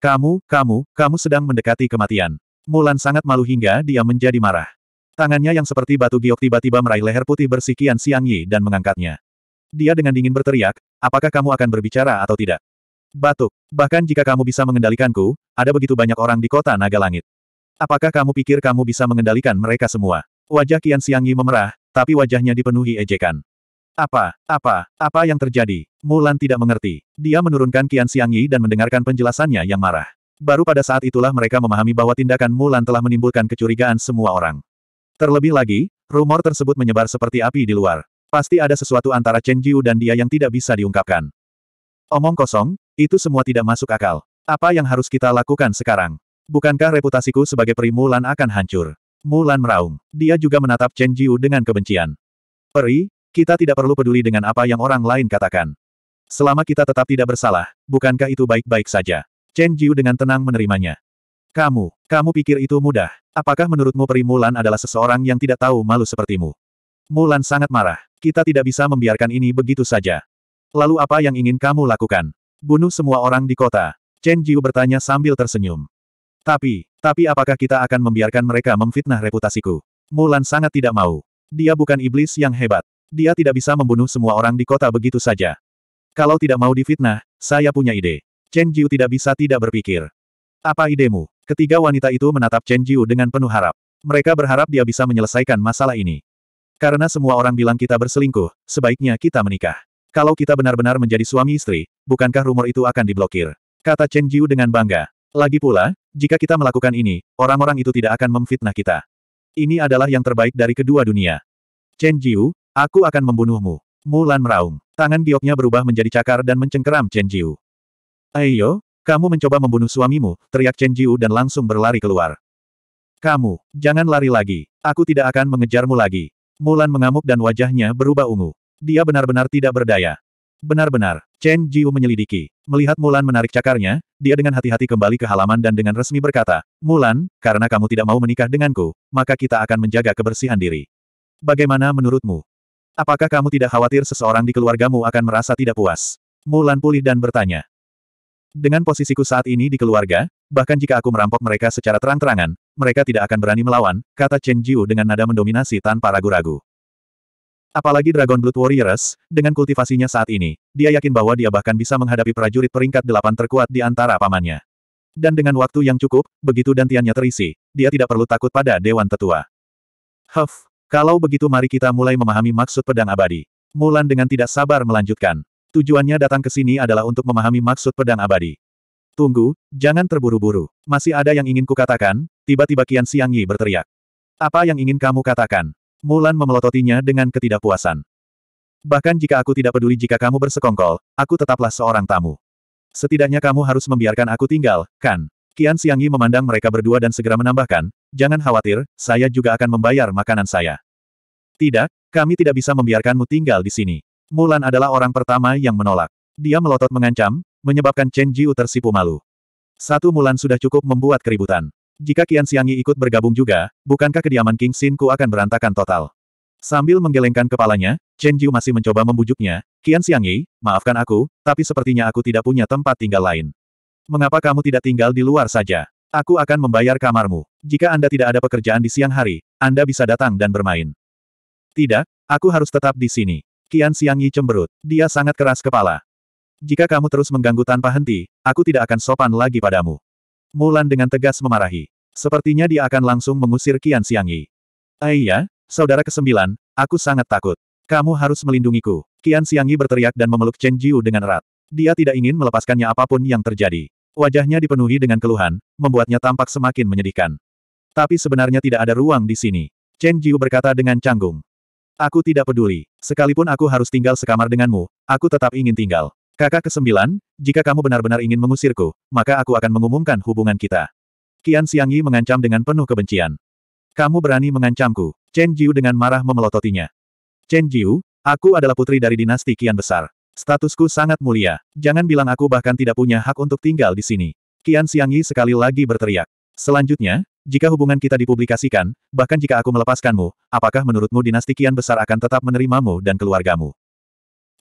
Kamu, kamu, kamu sedang mendekati kematian. Mulan sangat malu hingga dia menjadi marah. Tangannya yang seperti batu giok tiba-tiba meraih leher putih bersih Kian Siang Yi dan mengangkatnya. Dia dengan dingin berteriak, apakah kamu akan berbicara atau tidak? Batuk, bahkan jika kamu bisa mengendalikanku, ada begitu banyak orang di kota naga langit. Apakah kamu pikir kamu bisa mengendalikan mereka semua? Wajah Kian Siang Yi memerah, tapi wajahnya dipenuhi ejekan. Apa, apa, apa yang terjadi? Mulan tidak mengerti. Dia menurunkan Qian Yi dan mendengarkan penjelasannya yang marah. Baru pada saat itulah mereka memahami bahwa tindakan Mulan telah menimbulkan kecurigaan semua orang. Terlebih lagi, rumor tersebut menyebar seperti api di luar. Pasti ada sesuatu antara Chen Jiu dan dia yang tidak bisa diungkapkan. Omong kosong, itu semua tidak masuk akal. Apa yang harus kita lakukan sekarang? Bukankah reputasiku sebagai peri Mulan akan hancur? Mulan meraung. Dia juga menatap Chen Jiu dengan kebencian. Peri, kita tidak perlu peduli dengan apa yang orang lain katakan. Selama kita tetap tidak bersalah, bukankah itu baik-baik saja? Chen Jiu dengan tenang menerimanya. Kamu, kamu pikir itu mudah. Apakah menurutmu Peri Mulan adalah seseorang yang tidak tahu malu sepertimu? Mulan sangat marah. Kita tidak bisa membiarkan ini begitu saja. Lalu apa yang ingin kamu lakukan? Bunuh semua orang di kota. Chen Jiu bertanya sambil tersenyum. Tapi, tapi apakah kita akan membiarkan mereka memfitnah reputasiku? Mulan sangat tidak mau. Dia bukan iblis yang hebat. Dia tidak bisa membunuh semua orang di kota begitu saja. Kalau tidak mau difitnah, saya punya ide. Chen Jiu tidak bisa tidak berpikir. Apa idemu? Ketiga wanita itu menatap Chen Jiu dengan penuh harap. Mereka berharap dia bisa menyelesaikan masalah ini. Karena semua orang bilang kita berselingkuh, sebaiknya kita menikah. Kalau kita benar-benar menjadi suami istri, bukankah rumor itu akan diblokir? Kata Chen Jiu dengan bangga. Lagi pula, jika kita melakukan ini, orang-orang itu tidak akan memfitnah kita. Ini adalah yang terbaik dari kedua dunia. Chen Jiu, Aku akan membunuhmu. Mulan meraung. Tangan gioknya berubah menjadi cakar dan mencengkeram Chen Jiu. Ayo, kamu mencoba membunuh suamimu, teriak Chen Jiu dan langsung berlari keluar. Kamu, jangan lari lagi. Aku tidak akan mengejarmu lagi. Mulan mengamuk dan wajahnya berubah ungu. Dia benar-benar tidak berdaya. Benar-benar, Chen Jiu menyelidiki. Melihat Mulan menarik cakarnya, dia dengan hati-hati kembali ke halaman dan dengan resmi berkata, Mulan, karena kamu tidak mau menikah denganku, maka kita akan menjaga kebersihan diri. Bagaimana menurutmu? Apakah kamu tidak khawatir seseorang di keluargamu akan merasa tidak puas? Mulan pulih dan bertanya. Dengan posisiku saat ini di keluarga, bahkan jika aku merampok mereka secara terang-terangan, mereka tidak akan berani melawan, kata Chen Jiu dengan nada mendominasi tanpa ragu-ragu. Apalagi Dragon Blood Warriors, dengan kultivasinya saat ini, dia yakin bahwa dia bahkan bisa menghadapi prajurit peringkat delapan terkuat di antara pamannya. Dan dengan waktu yang cukup, begitu dantiannya terisi, dia tidak perlu takut pada Dewan Tetua. Huff, kalau begitu mari kita mulai memahami maksud pedang abadi. Mulan dengan tidak sabar melanjutkan. Tujuannya datang ke sini adalah untuk memahami maksud pedang abadi. Tunggu, jangan terburu-buru. Masih ada yang ingin kukatakan, tiba-tiba kian Xiang Yi berteriak. Apa yang ingin kamu katakan? Mulan memelototinya dengan ketidakpuasan. Bahkan jika aku tidak peduli jika kamu bersekongkol, aku tetaplah seorang tamu. Setidaknya kamu harus membiarkan aku tinggal, kan? Qian Xiangyi memandang mereka berdua dan segera menambahkan, jangan khawatir, saya juga akan membayar makanan saya. Tidak, kami tidak bisa membiarkanmu tinggal di sini. Mulan adalah orang pertama yang menolak. Dia melotot mengancam, menyebabkan Chen Jiu tersipu malu. Satu Mulan sudah cukup membuat keributan. Jika Qian Xiangyi ikut bergabung juga, bukankah kediaman King Xinku akan berantakan total? Sambil menggelengkan kepalanya, Chen Jiu masih mencoba membujuknya, Qian Xiangyi, maafkan aku, tapi sepertinya aku tidak punya tempat tinggal lain. Mengapa kamu tidak tinggal di luar saja? Aku akan membayar kamarmu. Jika Anda tidak ada pekerjaan di siang hari, Anda bisa datang dan bermain. Tidak, aku harus tetap di sini. Kian Siang Yi cemberut. Dia sangat keras kepala. Jika kamu terus mengganggu tanpa henti, aku tidak akan sopan lagi padamu. Mulan dengan tegas memarahi. Sepertinya dia akan langsung mengusir Kian Siang Yi. Aiyah, eh saudara kesembilan, aku sangat takut. Kamu harus melindungiku. Kian Siang Yi berteriak dan memeluk Chen Jiu dengan erat. Dia tidak ingin melepaskannya apapun yang terjadi. Wajahnya dipenuhi dengan keluhan, membuatnya tampak semakin menyedihkan. Tapi sebenarnya tidak ada ruang di sini. Chen Jiu berkata dengan canggung. Aku tidak peduli. Sekalipun aku harus tinggal sekamar denganmu, aku tetap ingin tinggal. Kakak kesembilan, jika kamu benar-benar ingin mengusirku, maka aku akan mengumumkan hubungan kita. Qian Yi mengancam dengan penuh kebencian. Kamu berani mengancamku. Chen Jiu dengan marah memelototinya. Chen Jiu, aku adalah putri dari dinasti Qian Besar. Statusku sangat mulia. Jangan bilang aku bahkan tidak punya hak untuk tinggal di sini. Qian Yi sekali lagi berteriak. Selanjutnya, jika hubungan kita dipublikasikan, bahkan jika aku melepaskanmu, apakah menurutmu dinasti Kian besar akan tetap menerimamu dan keluargamu?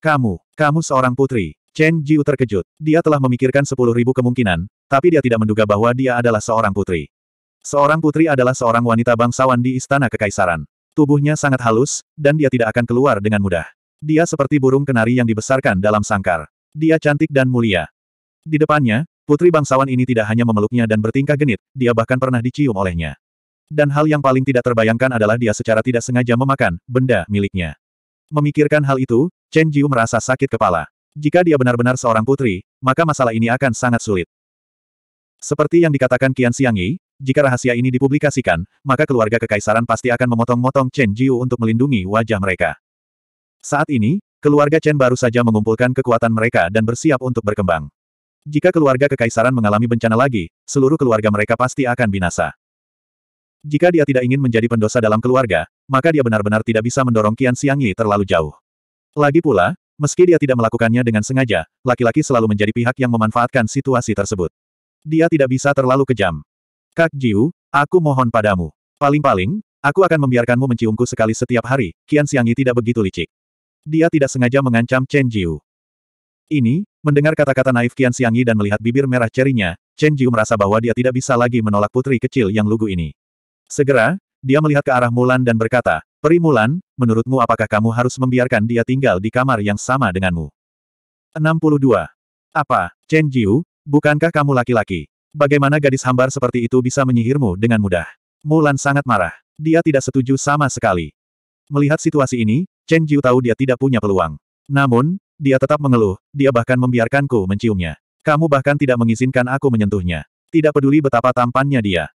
Kamu, kamu seorang putri. Chen Jiu terkejut. Dia telah memikirkan sepuluh ribu kemungkinan, tapi dia tidak menduga bahwa dia adalah seorang putri. Seorang putri adalah seorang wanita bangsawan di istana kekaisaran. Tubuhnya sangat halus, dan dia tidak akan keluar dengan mudah. Dia seperti burung kenari yang dibesarkan dalam sangkar. Dia cantik dan mulia. Di depannya, putri bangsawan ini tidak hanya memeluknya dan bertingkah genit, dia bahkan pernah dicium olehnya. Dan hal yang paling tidak terbayangkan adalah dia secara tidak sengaja memakan benda miliknya. Memikirkan hal itu, Chen Jiu merasa sakit kepala. Jika dia benar-benar seorang putri, maka masalah ini akan sangat sulit. Seperti yang dikatakan Qian Xiangyi, jika rahasia ini dipublikasikan, maka keluarga kekaisaran pasti akan memotong-motong Chen Jiu untuk melindungi wajah mereka. Saat ini, keluarga Chen baru saja mengumpulkan kekuatan mereka dan bersiap untuk berkembang. Jika keluarga kekaisaran mengalami bencana lagi, seluruh keluarga mereka pasti akan binasa. Jika dia tidak ingin menjadi pendosa dalam keluarga, maka dia benar-benar tidak bisa mendorong Qian Yi terlalu jauh. Lagi pula, meski dia tidak melakukannya dengan sengaja, laki-laki selalu menjadi pihak yang memanfaatkan situasi tersebut. Dia tidak bisa terlalu kejam. Kak Jiu, aku mohon padamu. Paling-paling, aku akan membiarkanmu menciumku sekali setiap hari, Qian Yi tidak begitu licik. Dia tidak sengaja mengancam Chen Jiu. Ini, mendengar kata-kata naif Qian Xiangyi dan melihat bibir merah cerinya, Chen Jiu merasa bahwa dia tidak bisa lagi menolak putri kecil yang lugu ini. Segera, dia melihat ke arah Mulan dan berkata, Peri Mulan, menurutmu apakah kamu harus membiarkan dia tinggal di kamar yang sama denganmu? 62. Apa, Chen Jiu, bukankah kamu laki-laki? Bagaimana gadis hambar seperti itu bisa menyihirmu dengan mudah? Mulan sangat marah. Dia tidak setuju sama sekali. Melihat situasi ini, Chen Jiu tahu dia tidak punya peluang. Namun, dia tetap mengeluh, dia bahkan membiarkanku menciumnya. Kamu bahkan tidak mengizinkan aku menyentuhnya. Tidak peduli betapa tampannya dia.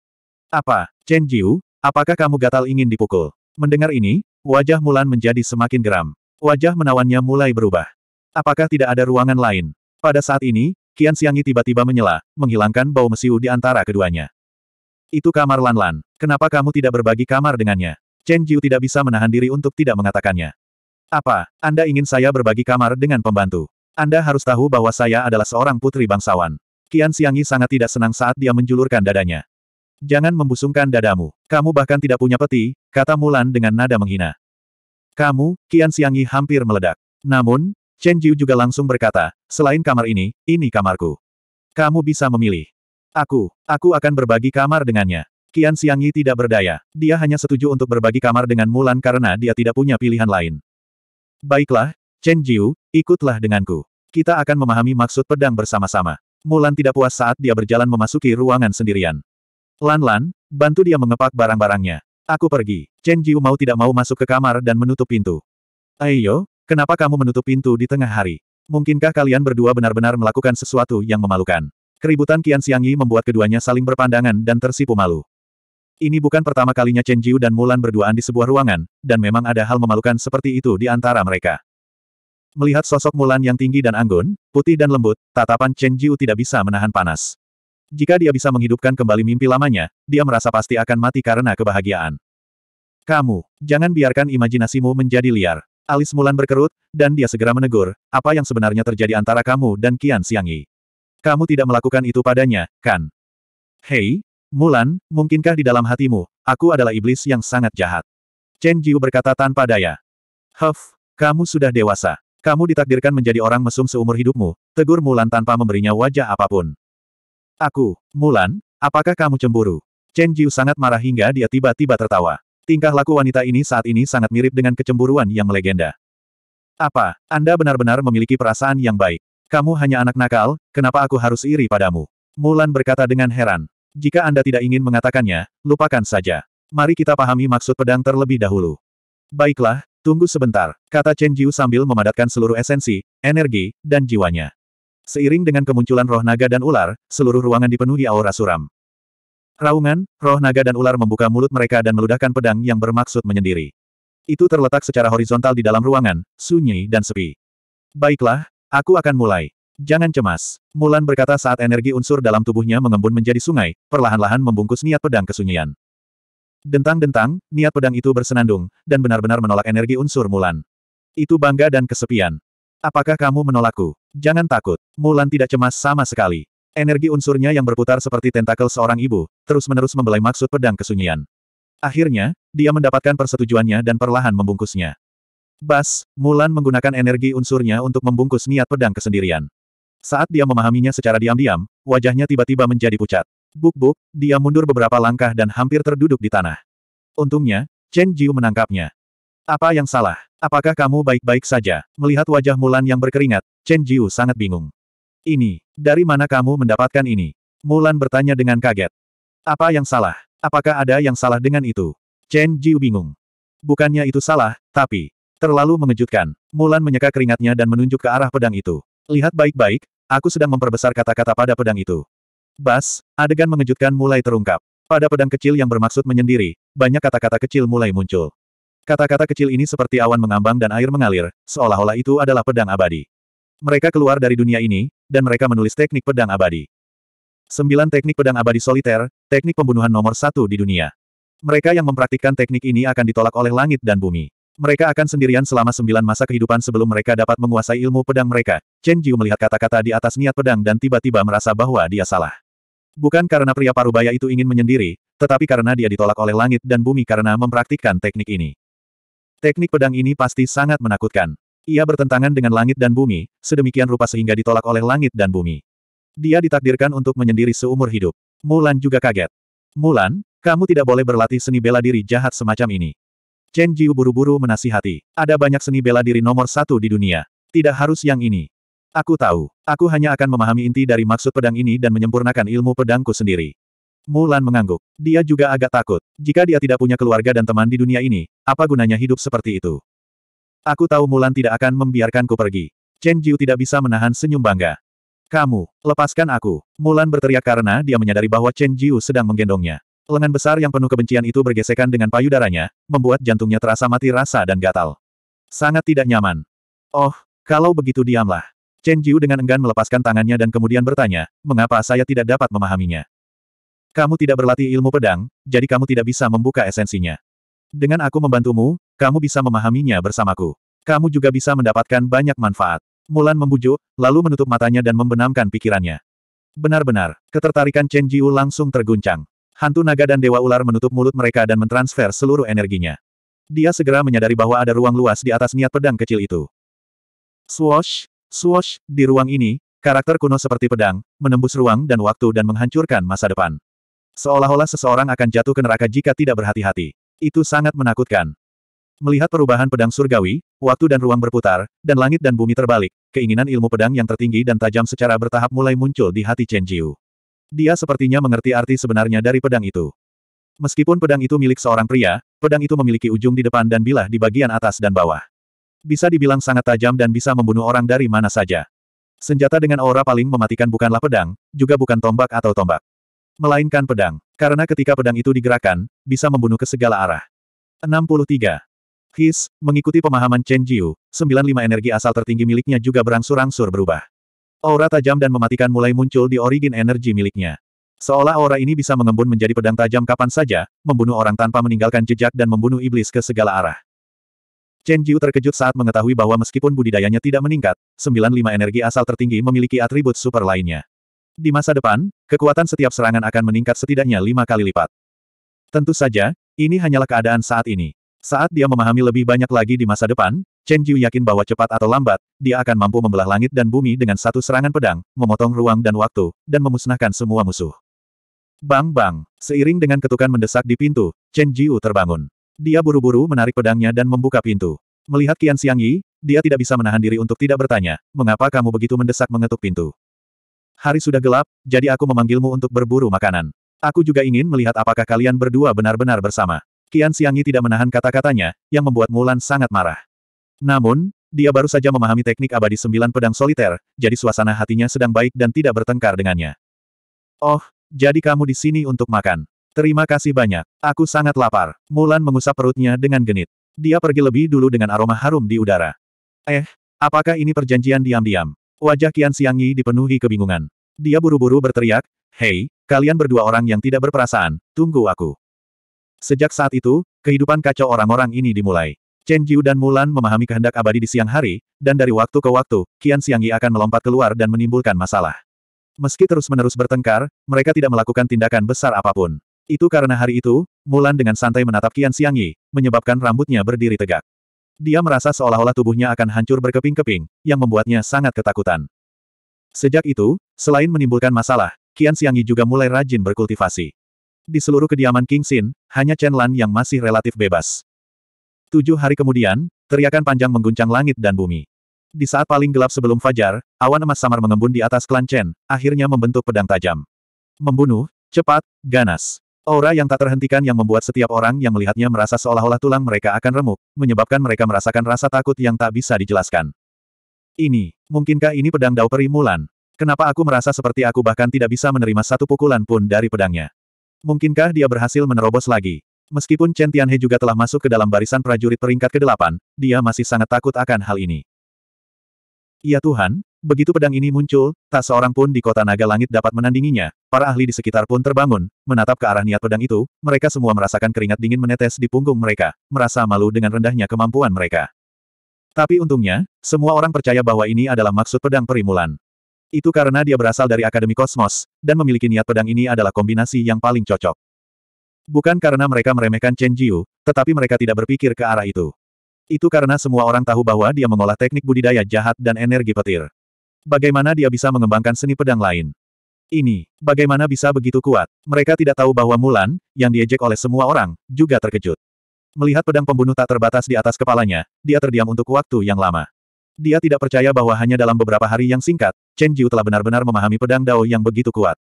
Apa, Chen Jiu, apakah kamu gatal ingin dipukul? Mendengar ini, wajah Mulan menjadi semakin geram. Wajah menawannya mulai berubah. Apakah tidak ada ruangan lain? Pada saat ini, Kian Siangi tiba-tiba menyela, menghilangkan bau mesiu di antara keduanya. Itu kamar Lan Lan. Kenapa kamu tidak berbagi kamar dengannya? Chen Jiu tidak bisa menahan diri untuk tidak mengatakannya. Apa, Anda ingin saya berbagi kamar dengan pembantu? Anda harus tahu bahwa saya adalah seorang putri bangsawan. Kian Siangi sangat tidak senang saat dia menjulurkan dadanya. Jangan membusungkan dadamu. Kamu bahkan tidak punya peti, kata Mulan dengan nada menghina. Kamu, Kian Siangi hampir meledak. Namun, Chen Jiu juga langsung berkata, selain kamar ini, ini kamarku. Kamu bisa memilih. Aku, aku akan berbagi kamar dengannya. Kian Siangi tidak berdaya. Dia hanya setuju untuk berbagi kamar dengan Mulan karena dia tidak punya pilihan lain. Baiklah, Chen Jiu, ikutlah denganku. Kita akan memahami maksud pedang bersama-sama. Mulan tidak puas saat dia berjalan memasuki ruangan sendirian. Lan-Lan, bantu dia mengepak barang-barangnya. Aku pergi. Chen Jiu mau tidak mau masuk ke kamar dan menutup pintu. Ayo, kenapa kamu menutup pintu di tengah hari? Mungkinkah kalian berdua benar-benar melakukan sesuatu yang memalukan? Keributan Kian Xiangyi membuat keduanya saling berpandangan dan tersipu malu. Ini bukan pertama kalinya Chen Jiu dan Mulan berduaan di sebuah ruangan, dan memang ada hal memalukan seperti itu di antara mereka. Melihat sosok Mulan yang tinggi dan anggun, putih dan lembut, tatapan Chen Jiu tidak bisa menahan panas. Jika dia bisa menghidupkan kembali mimpi lamanya, dia merasa pasti akan mati karena kebahagiaan. Kamu, jangan biarkan imajinasimu menjadi liar. Alis Mulan berkerut, dan dia segera menegur, apa yang sebenarnya terjadi antara kamu dan Qian Xiangyi. Kamu tidak melakukan itu padanya, kan? Hei, Mulan, mungkinkah di dalam hatimu, aku adalah iblis yang sangat jahat? Chen Jiu berkata tanpa daya. Huff, kamu sudah dewasa. Kamu ditakdirkan menjadi orang mesum seumur hidupmu, tegur Mulan tanpa memberinya wajah apapun. Aku, Mulan, apakah kamu cemburu? Chen Jiu sangat marah hingga dia tiba-tiba tertawa. Tingkah laku wanita ini saat ini sangat mirip dengan kecemburuan yang melegenda. Apa, Anda benar-benar memiliki perasaan yang baik? Kamu hanya anak nakal, kenapa aku harus iri padamu? Mulan berkata dengan heran. Jika Anda tidak ingin mengatakannya, lupakan saja. Mari kita pahami maksud pedang terlebih dahulu. Baiklah, tunggu sebentar, kata Chen Jiu sambil memadatkan seluruh esensi, energi, dan jiwanya. Seiring dengan kemunculan roh naga dan ular, seluruh ruangan dipenuhi aura suram. Raungan, roh naga dan ular membuka mulut mereka dan meludahkan pedang yang bermaksud menyendiri. Itu terletak secara horizontal di dalam ruangan, sunyi dan sepi. Baiklah, aku akan mulai. Jangan cemas. Mulan berkata saat energi unsur dalam tubuhnya mengembun menjadi sungai, perlahan-lahan membungkus niat pedang kesunyian. Dentang-dentang, niat pedang itu bersenandung, dan benar-benar menolak energi unsur Mulan. Itu bangga dan kesepian. Apakah kamu menolakku? Jangan takut. Mulan tidak cemas sama sekali. Energi unsurnya yang berputar seperti tentakel seorang ibu, terus-menerus membelai maksud pedang kesunyian. Akhirnya, dia mendapatkan persetujuannya dan perlahan membungkusnya. Bas, Mulan menggunakan energi unsurnya untuk membungkus niat pedang kesendirian. Saat dia memahaminya secara diam-diam, wajahnya tiba-tiba menjadi pucat. Buk-buk, dia mundur beberapa langkah dan hampir terduduk di tanah. Untungnya, Chen Jiu menangkapnya. Apa yang salah? Apakah kamu baik-baik saja? Melihat wajah Mulan yang berkeringat, Chen Jiu sangat bingung. Ini, dari mana kamu mendapatkan ini? Mulan bertanya dengan kaget. Apa yang salah? Apakah ada yang salah dengan itu? Chen Jiu bingung. Bukannya itu salah, tapi terlalu mengejutkan. Mulan menyeka keringatnya dan menunjuk ke arah pedang itu. Lihat baik-baik, aku sedang memperbesar kata-kata pada pedang itu. Bas, adegan mengejutkan mulai terungkap. Pada pedang kecil yang bermaksud menyendiri, banyak kata-kata kecil mulai muncul. Kata-kata kecil ini seperti awan mengambang dan air mengalir, seolah-olah itu adalah pedang abadi. Mereka keluar dari dunia ini, dan mereka menulis teknik pedang abadi. Sembilan teknik pedang abadi soliter, teknik pembunuhan nomor satu di dunia. Mereka yang mempraktikkan teknik ini akan ditolak oleh langit dan bumi. Mereka akan sendirian selama sembilan masa kehidupan sebelum mereka dapat menguasai ilmu pedang mereka. Chen Jiu melihat kata-kata di atas niat pedang dan tiba-tiba merasa bahwa dia salah. Bukan karena pria parubaya itu ingin menyendiri, tetapi karena dia ditolak oleh langit dan bumi karena mempraktikkan teknik ini. Teknik pedang ini pasti sangat menakutkan. Ia bertentangan dengan langit dan bumi, sedemikian rupa sehingga ditolak oleh langit dan bumi. Dia ditakdirkan untuk menyendiri seumur hidup. Mulan juga kaget. Mulan, kamu tidak boleh berlatih seni bela diri jahat semacam ini. Chen Jiu buru-buru menasihati. Ada banyak seni bela diri nomor satu di dunia. Tidak harus yang ini. Aku tahu. Aku hanya akan memahami inti dari maksud pedang ini dan menyempurnakan ilmu pedangku sendiri. Mulan mengangguk. Dia juga agak takut. Jika dia tidak punya keluarga dan teman di dunia ini, apa gunanya hidup seperti itu? Aku tahu Mulan tidak akan membiarkanku pergi. Chen Jiu tidak bisa menahan senyum bangga. Kamu, lepaskan aku. Mulan berteriak karena dia menyadari bahwa Chen Jiu sedang menggendongnya. Lengan besar yang penuh kebencian itu bergesekan dengan payudaranya, membuat jantungnya terasa mati rasa dan gatal. Sangat tidak nyaman. Oh, kalau begitu diamlah. Chen Jiu dengan enggan melepaskan tangannya dan kemudian bertanya, mengapa saya tidak dapat memahaminya? Kamu tidak berlatih ilmu pedang, jadi kamu tidak bisa membuka esensinya. Dengan aku membantumu, kamu bisa memahaminya bersamaku. Kamu juga bisa mendapatkan banyak manfaat. Mulan membujuk, lalu menutup matanya dan membenamkan pikirannya. Benar-benar, ketertarikan Chen Jiu langsung terguncang. Hantu naga dan dewa ular menutup mulut mereka dan mentransfer seluruh energinya. Dia segera menyadari bahwa ada ruang luas di atas niat pedang kecil itu. Swosh, swosh. di ruang ini, karakter kuno seperti pedang, menembus ruang dan waktu dan menghancurkan masa depan. Seolah-olah seseorang akan jatuh ke neraka jika tidak berhati-hati. Itu sangat menakutkan. Melihat perubahan pedang surgawi, waktu dan ruang berputar, dan langit dan bumi terbalik, keinginan ilmu pedang yang tertinggi dan tajam secara bertahap mulai muncul di hati Chen Jiu. Dia sepertinya mengerti arti sebenarnya dari pedang itu. Meskipun pedang itu milik seorang pria, pedang itu memiliki ujung di depan dan bilah di bagian atas dan bawah. Bisa dibilang sangat tajam dan bisa membunuh orang dari mana saja. Senjata dengan aura paling mematikan bukanlah pedang, juga bukan tombak atau tombak. Melainkan pedang, karena ketika pedang itu digerakkan, bisa membunuh ke segala arah. 63. His, mengikuti pemahaman Chen Jiu, 95 energi asal tertinggi miliknya juga berangsur-angsur berubah. Aura oh, tajam dan mematikan mulai muncul di origin energi miliknya. Seolah aura ini bisa mengembun menjadi pedang tajam kapan saja, membunuh orang tanpa meninggalkan jejak dan membunuh iblis ke segala arah. Chen Jiu terkejut saat mengetahui bahwa meskipun budidayanya tidak meningkat, 95 energi asal tertinggi memiliki atribut super lainnya. Di masa depan, kekuatan setiap serangan akan meningkat setidaknya lima kali lipat. Tentu saja, ini hanyalah keadaan saat ini. Saat dia memahami lebih banyak lagi di masa depan, Chen Jiu yakin bahwa cepat atau lambat, dia akan mampu membelah langit dan bumi dengan satu serangan pedang, memotong ruang dan waktu, dan memusnahkan semua musuh. Bang bang, seiring dengan ketukan mendesak di pintu, Chen Jiu terbangun. Dia buru-buru menarik pedangnya dan membuka pintu. Melihat Qian Xiang Yi, dia tidak bisa menahan diri untuk tidak bertanya, mengapa kamu begitu mendesak mengetuk pintu? Hari sudah gelap, jadi aku memanggilmu untuk berburu makanan. Aku juga ingin melihat apakah kalian berdua benar-benar bersama. Qian Yi tidak menahan kata-katanya, yang membuat Mulan sangat marah. Namun, dia baru saja memahami teknik abadi sembilan pedang soliter, jadi suasana hatinya sedang baik dan tidak bertengkar dengannya. Oh, jadi kamu di sini untuk makan. Terima kasih banyak. Aku sangat lapar. Mulan mengusap perutnya dengan genit. Dia pergi lebih dulu dengan aroma harum di udara. Eh, apakah ini perjanjian diam-diam? Wajah Kian Siangi dipenuhi kebingungan. Dia buru-buru berteriak, Hei, kalian berdua orang yang tidak berperasaan, tunggu aku. Sejak saat itu, kehidupan kacau orang-orang ini dimulai. Chen Jiu dan Mulan memahami kehendak abadi di siang hari, dan dari waktu ke waktu, Qian Xiangyi akan melompat keluar dan menimbulkan masalah. Meski terus-menerus bertengkar, mereka tidak melakukan tindakan besar apapun. Itu karena hari itu, Mulan dengan santai menatap Qian Xiangyi, menyebabkan rambutnya berdiri tegak. Dia merasa seolah-olah tubuhnya akan hancur berkeping-keping, yang membuatnya sangat ketakutan. Sejak itu, selain menimbulkan masalah, Qian Xiangyi juga mulai rajin berkultivasi. Di seluruh kediaman King Xin, hanya Chen Lan yang masih relatif bebas. Tujuh hari kemudian, teriakan panjang mengguncang langit dan bumi. Di saat paling gelap sebelum fajar, awan emas samar mengembun di atas klan Chen, akhirnya membentuk pedang tajam. Membunuh, cepat, ganas. Aura yang tak terhentikan yang membuat setiap orang yang melihatnya merasa seolah-olah tulang mereka akan remuk, menyebabkan mereka merasakan rasa takut yang tak bisa dijelaskan. Ini, mungkinkah ini pedang Dao Peri Mulan? Kenapa aku merasa seperti aku bahkan tidak bisa menerima satu pukulan pun dari pedangnya? Mungkinkah dia berhasil menerobos lagi? Meskipun Chen Tianhe juga telah masuk ke dalam barisan prajurit peringkat ke-8, dia masih sangat takut akan hal ini. Ya Tuhan, begitu pedang ini muncul, tak seorang pun di kota naga langit dapat menandinginya, para ahli di sekitar pun terbangun, menatap ke arah niat pedang itu, mereka semua merasakan keringat dingin menetes di punggung mereka, merasa malu dengan rendahnya kemampuan mereka. Tapi untungnya, semua orang percaya bahwa ini adalah maksud pedang perimulan. Itu karena dia berasal dari Akademi Kosmos, dan memiliki niat pedang ini adalah kombinasi yang paling cocok. Bukan karena mereka meremehkan Chen Jiu, tetapi mereka tidak berpikir ke arah itu. Itu karena semua orang tahu bahwa dia mengolah teknik budidaya jahat dan energi petir. Bagaimana dia bisa mengembangkan seni pedang lain? Ini, bagaimana bisa begitu kuat? Mereka tidak tahu bahwa Mulan, yang diejek oleh semua orang, juga terkejut. Melihat pedang pembunuh tak terbatas di atas kepalanya, dia terdiam untuk waktu yang lama. Dia tidak percaya bahwa hanya dalam beberapa hari yang singkat, Chen Jiu telah benar-benar memahami pedang Dao yang begitu kuat.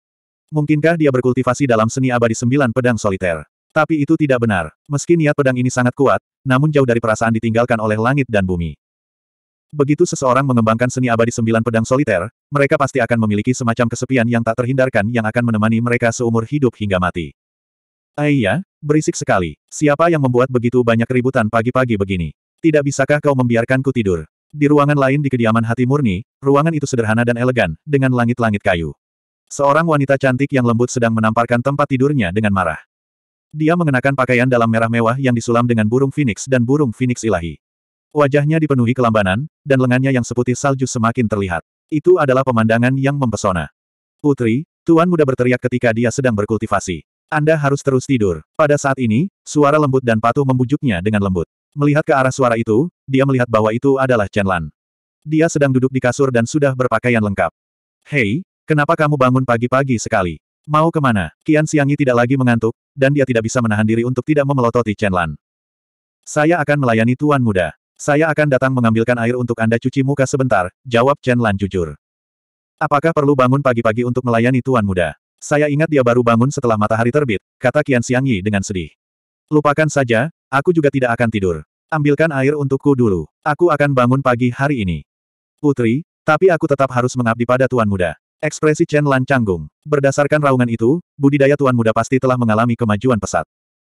Mungkinkah dia berkultivasi dalam seni abadi sembilan pedang soliter? Tapi itu tidak benar. Meski niat pedang ini sangat kuat, namun jauh dari perasaan ditinggalkan oleh langit dan bumi. Begitu seseorang mengembangkan seni abadi sembilan pedang soliter, mereka pasti akan memiliki semacam kesepian yang tak terhindarkan yang akan menemani mereka seumur hidup hingga mati. Aiyah, eh berisik sekali. Siapa yang membuat begitu banyak keributan pagi-pagi begini? Tidak bisakah kau membiarkanku tidur? Di ruangan lain di kediaman hati murni, ruangan itu sederhana dan elegan, dengan langit-langit kayu. Seorang wanita cantik yang lembut sedang menamparkan tempat tidurnya dengan marah. Dia mengenakan pakaian dalam merah mewah yang disulam dengan burung phoenix dan burung phoenix ilahi. Wajahnya dipenuhi kelambanan, dan lengannya yang seputih salju semakin terlihat. Itu adalah pemandangan yang mempesona. Putri, Tuan muda berteriak ketika dia sedang berkultivasi. Anda harus terus tidur. Pada saat ini, suara lembut dan patuh membujuknya dengan lembut. Melihat ke arah suara itu, dia melihat bahwa itu adalah Chen Lan. Dia sedang duduk di kasur dan sudah berpakaian lengkap. Hei, Kenapa kamu bangun pagi-pagi sekali? Mau kemana? Qian Xiangyi tidak lagi mengantuk, dan dia tidak bisa menahan diri untuk tidak memelototi Chen Lan. Saya akan melayani tuan muda. Saya akan datang mengambilkan air untuk Anda cuci muka sebentar, jawab Chen Lan jujur. Apakah perlu bangun pagi-pagi untuk melayani tuan muda? Saya ingat dia baru bangun setelah matahari terbit, kata Qian Xiangyi dengan sedih. Lupakan saja, aku juga tidak akan tidur. Ambilkan air untukku dulu. Aku akan bangun pagi hari ini. Putri, tapi aku tetap harus mengabdi pada tuan muda. Ekspresi Chen Lan canggung. Berdasarkan raungan itu, budidaya Tuan Muda pasti telah mengalami kemajuan pesat.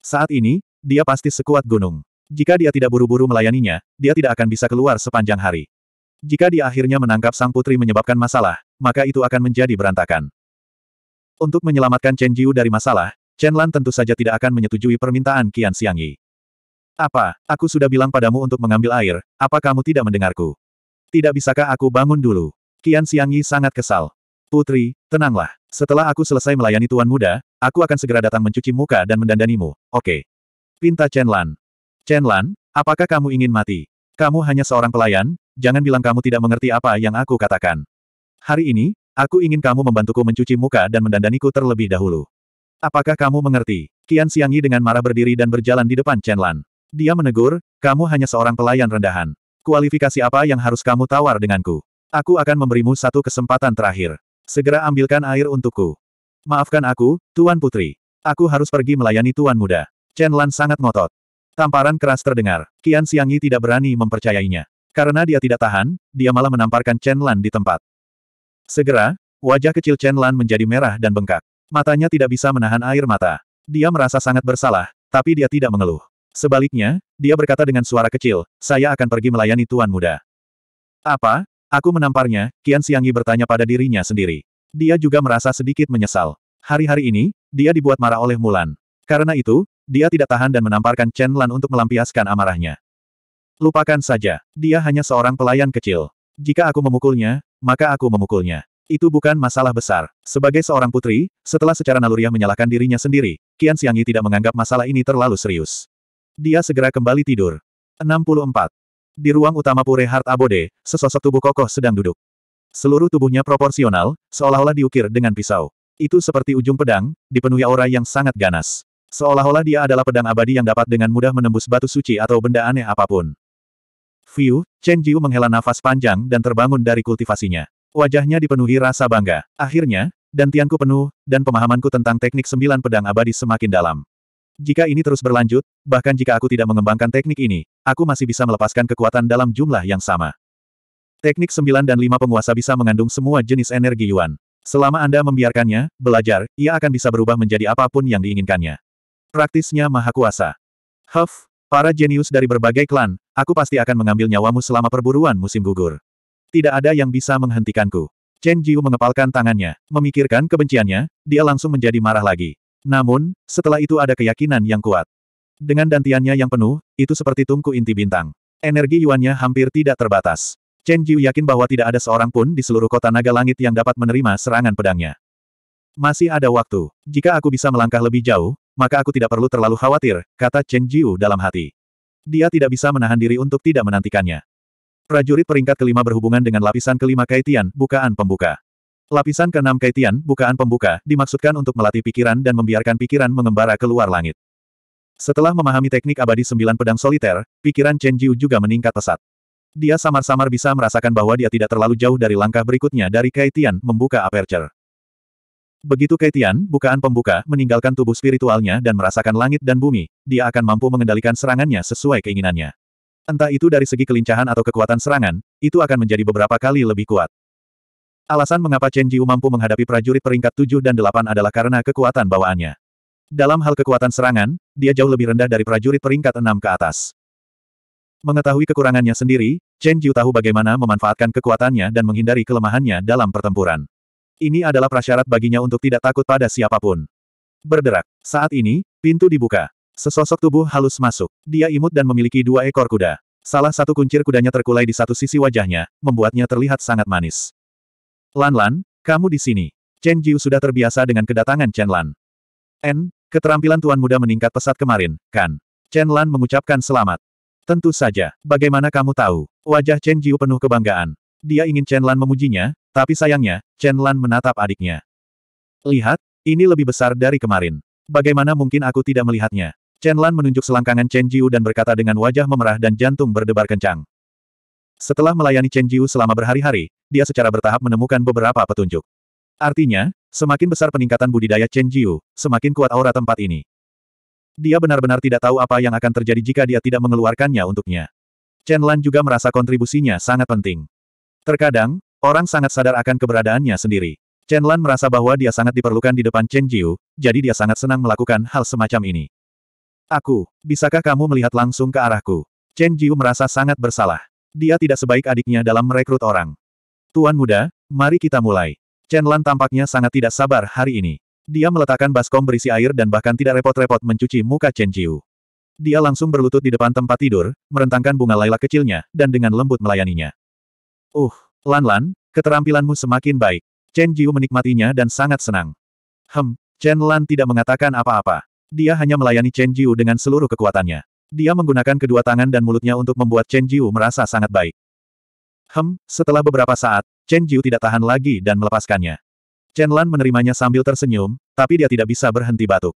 Saat ini, dia pasti sekuat gunung. Jika dia tidak buru-buru melayaninya, dia tidak akan bisa keluar sepanjang hari. Jika dia akhirnya menangkap sang putri menyebabkan masalah, maka itu akan menjadi berantakan. Untuk menyelamatkan Chen Jiu dari masalah, Chen Lan tentu saja tidak akan menyetujui permintaan Qian Yi. Apa, aku sudah bilang padamu untuk mengambil air, apa kamu tidak mendengarku? Tidak bisakah aku bangun dulu? Qian Yi sangat kesal. Putri, tenanglah. Setelah aku selesai melayani Tuan Muda, aku akan segera datang mencuci muka dan mendandanimu, oke? Okay. Pinta Chen Lan. Chen Lan, apakah kamu ingin mati? Kamu hanya seorang pelayan, jangan bilang kamu tidak mengerti apa yang aku katakan. Hari ini, aku ingin kamu membantuku mencuci muka dan mendandaniku terlebih dahulu. Apakah kamu mengerti? Qian Xiangyi dengan marah berdiri dan berjalan di depan Chen Lan. Dia menegur, kamu hanya seorang pelayan rendahan. Kualifikasi apa yang harus kamu tawar denganku? Aku akan memberimu satu kesempatan terakhir. Segera ambilkan air untukku. Maafkan aku, Tuan Putri. Aku harus pergi melayani Tuan Muda. Chen Lan sangat ngotot. Tamparan keras terdengar. Kian Siang Yi tidak berani mempercayainya. Karena dia tidak tahan, dia malah menamparkan Chen Lan di tempat. Segera, wajah kecil Chen Lan menjadi merah dan bengkak. Matanya tidak bisa menahan air mata. Dia merasa sangat bersalah, tapi dia tidak mengeluh. Sebaliknya, dia berkata dengan suara kecil, saya akan pergi melayani Tuan Muda. Apa? Aku menamparnya, Kian Siangi bertanya pada dirinya sendiri. Dia juga merasa sedikit menyesal. Hari-hari ini, dia dibuat marah oleh Mulan. Karena itu, dia tidak tahan dan menamparkan Chen Lan untuk melampiaskan amarahnya. Lupakan saja, dia hanya seorang pelayan kecil. Jika aku memukulnya, maka aku memukulnya. Itu bukan masalah besar. Sebagai seorang putri, setelah secara naluriah menyalahkan dirinya sendiri, Kian Siangi tidak menganggap masalah ini terlalu serius. Dia segera kembali tidur. 64. Di ruang utama Pure Heart Abode, sesosok tubuh kokoh sedang duduk. Seluruh tubuhnya proporsional, seolah-olah diukir dengan pisau. Itu seperti ujung pedang, dipenuhi aura yang sangat ganas. Seolah-olah dia adalah pedang abadi yang dapat dengan mudah menembus batu suci atau benda aneh apapun. Fiu, Chen Jiu menghela nafas panjang dan terbangun dari kultivasinya. Wajahnya dipenuhi rasa bangga. Akhirnya, dan dantianku penuh, dan pemahamanku tentang teknik sembilan pedang abadi semakin dalam. Jika ini terus berlanjut, bahkan jika aku tidak mengembangkan teknik ini, aku masih bisa melepaskan kekuatan dalam jumlah yang sama. Teknik 9 dan 5 penguasa bisa mengandung semua jenis energi Yuan. Selama Anda membiarkannya, belajar, ia akan bisa berubah menjadi apapun yang diinginkannya. Praktisnya maha kuasa. Huff, para jenius dari berbagai klan, aku pasti akan mengambil nyawamu selama perburuan musim gugur. Tidak ada yang bisa menghentikanku. Chen Jiu mengepalkan tangannya, memikirkan kebenciannya, dia langsung menjadi marah lagi. Namun, setelah itu ada keyakinan yang kuat. Dengan dantiannya yang penuh, itu seperti tungku inti bintang. Energi Yuannya hampir tidak terbatas. Chen Jiu yakin bahwa tidak ada seorang pun di seluruh kota naga langit yang dapat menerima serangan pedangnya. Masih ada waktu. Jika aku bisa melangkah lebih jauh, maka aku tidak perlu terlalu khawatir, kata Chen Jiu dalam hati. Dia tidak bisa menahan diri untuk tidak menantikannya. Prajurit peringkat kelima berhubungan dengan lapisan kelima kaitian, bukaan pembuka. Lapisan keenam Kaitian, bukaan pembuka, dimaksudkan untuk melatih pikiran dan membiarkan pikiran mengembara keluar langit. Setelah memahami teknik abadi sembilan pedang soliter, pikiran Chen Jiu juga meningkat pesat. Dia samar-samar bisa merasakan bahwa dia tidak terlalu jauh dari langkah berikutnya dari Kaitian membuka aperture. Begitu Kaitian, bukaan pembuka, meninggalkan tubuh spiritualnya dan merasakan langit dan bumi, dia akan mampu mengendalikan serangannya sesuai keinginannya. Entah itu dari segi kelincahan atau kekuatan serangan, itu akan menjadi beberapa kali lebih kuat. Alasan mengapa Chen Jiu mampu menghadapi prajurit peringkat 7 dan 8 adalah karena kekuatan bawaannya. Dalam hal kekuatan serangan, dia jauh lebih rendah dari prajurit peringkat 6 ke atas. Mengetahui kekurangannya sendiri, Chen Jiu tahu bagaimana memanfaatkan kekuatannya dan menghindari kelemahannya dalam pertempuran. Ini adalah prasyarat baginya untuk tidak takut pada siapapun. Berderak. Saat ini, pintu dibuka. Sesosok tubuh halus masuk. Dia imut dan memiliki dua ekor kuda. Salah satu kuncir kudanya terkulai di satu sisi wajahnya, membuatnya terlihat sangat manis. Lan Lan, kamu di sini. Chen Jiu sudah terbiasa dengan kedatangan Chen Lan. N, keterampilan tuan muda meningkat pesat kemarin, kan? Chen Lan mengucapkan selamat. Tentu saja, bagaimana kamu tahu? Wajah Chen Jiu penuh kebanggaan. Dia ingin Chen Lan memujinya, tapi sayangnya, Chen Lan menatap adiknya. Lihat, ini lebih besar dari kemarin. Bagaimana mungkin aku tidak melihatnya? Chen Lan menunjuk selangkangan Chen Jiu dan berkata dengan wajah memerah dan jantung berdebar kencang. Setelah melayani Chen Jiu selama berhari-hari, dia secara bertahap menemukan beberapa petunjuk. Artinya, semakin besar peningkatan budidaya Chen Jiu, semakin kuat aura tempat ini. Dia benar-benar tidak tahu apa yang akan terjadi jika dia tidak mengeluarkannya untuknya. Chen Lan juga merasa kontribusinya sangat penting. Terkadang, orang sangat sadar akan keberadaannya sendiri. Chen Lan merasa bahwa dia sangat diperlukan di depan Chen Jiu, jadi dia sangat senang melakukan hal semacam ini. Aku, bisakah kamu melihat langsung ke arahku? Chen Jiu merasa sangat bersalah. Dia tidak sebaik adiknya dalam merekrut orang. Tuan muda, mari kita mulai. Chen Lan tampaknya sangat tidak sabar hari ini. Dia meletakkan baskom berisi air dan bahkan tidak repot-repot mencuci muka Chen Jiu. Dia langsung berlutut di depan tempat tidur, merentangkan bunga laila kecilnya, dan dengan lembut melayaninya. Uh, Lan-Lan, keterampilanmu semakin baik. Chen Jiu menikmatinya dan sangat senang. Hem, Chen Lan tidak mengatakan apa-apa. Dia hanya melayani Chen Jiu dengan seluruh kekuatannya. Dia menggunakan kedua tangan dan mulutnya untuk membuat Chen Jiu merasa sangat baik. Hem, setelah beberapa saat, Chen Jiu tidak tahan lagi dan melepaskannya. Chen Lan menerimanya sambil tersenyum, tapi dia tidak bisa berhenti batuk.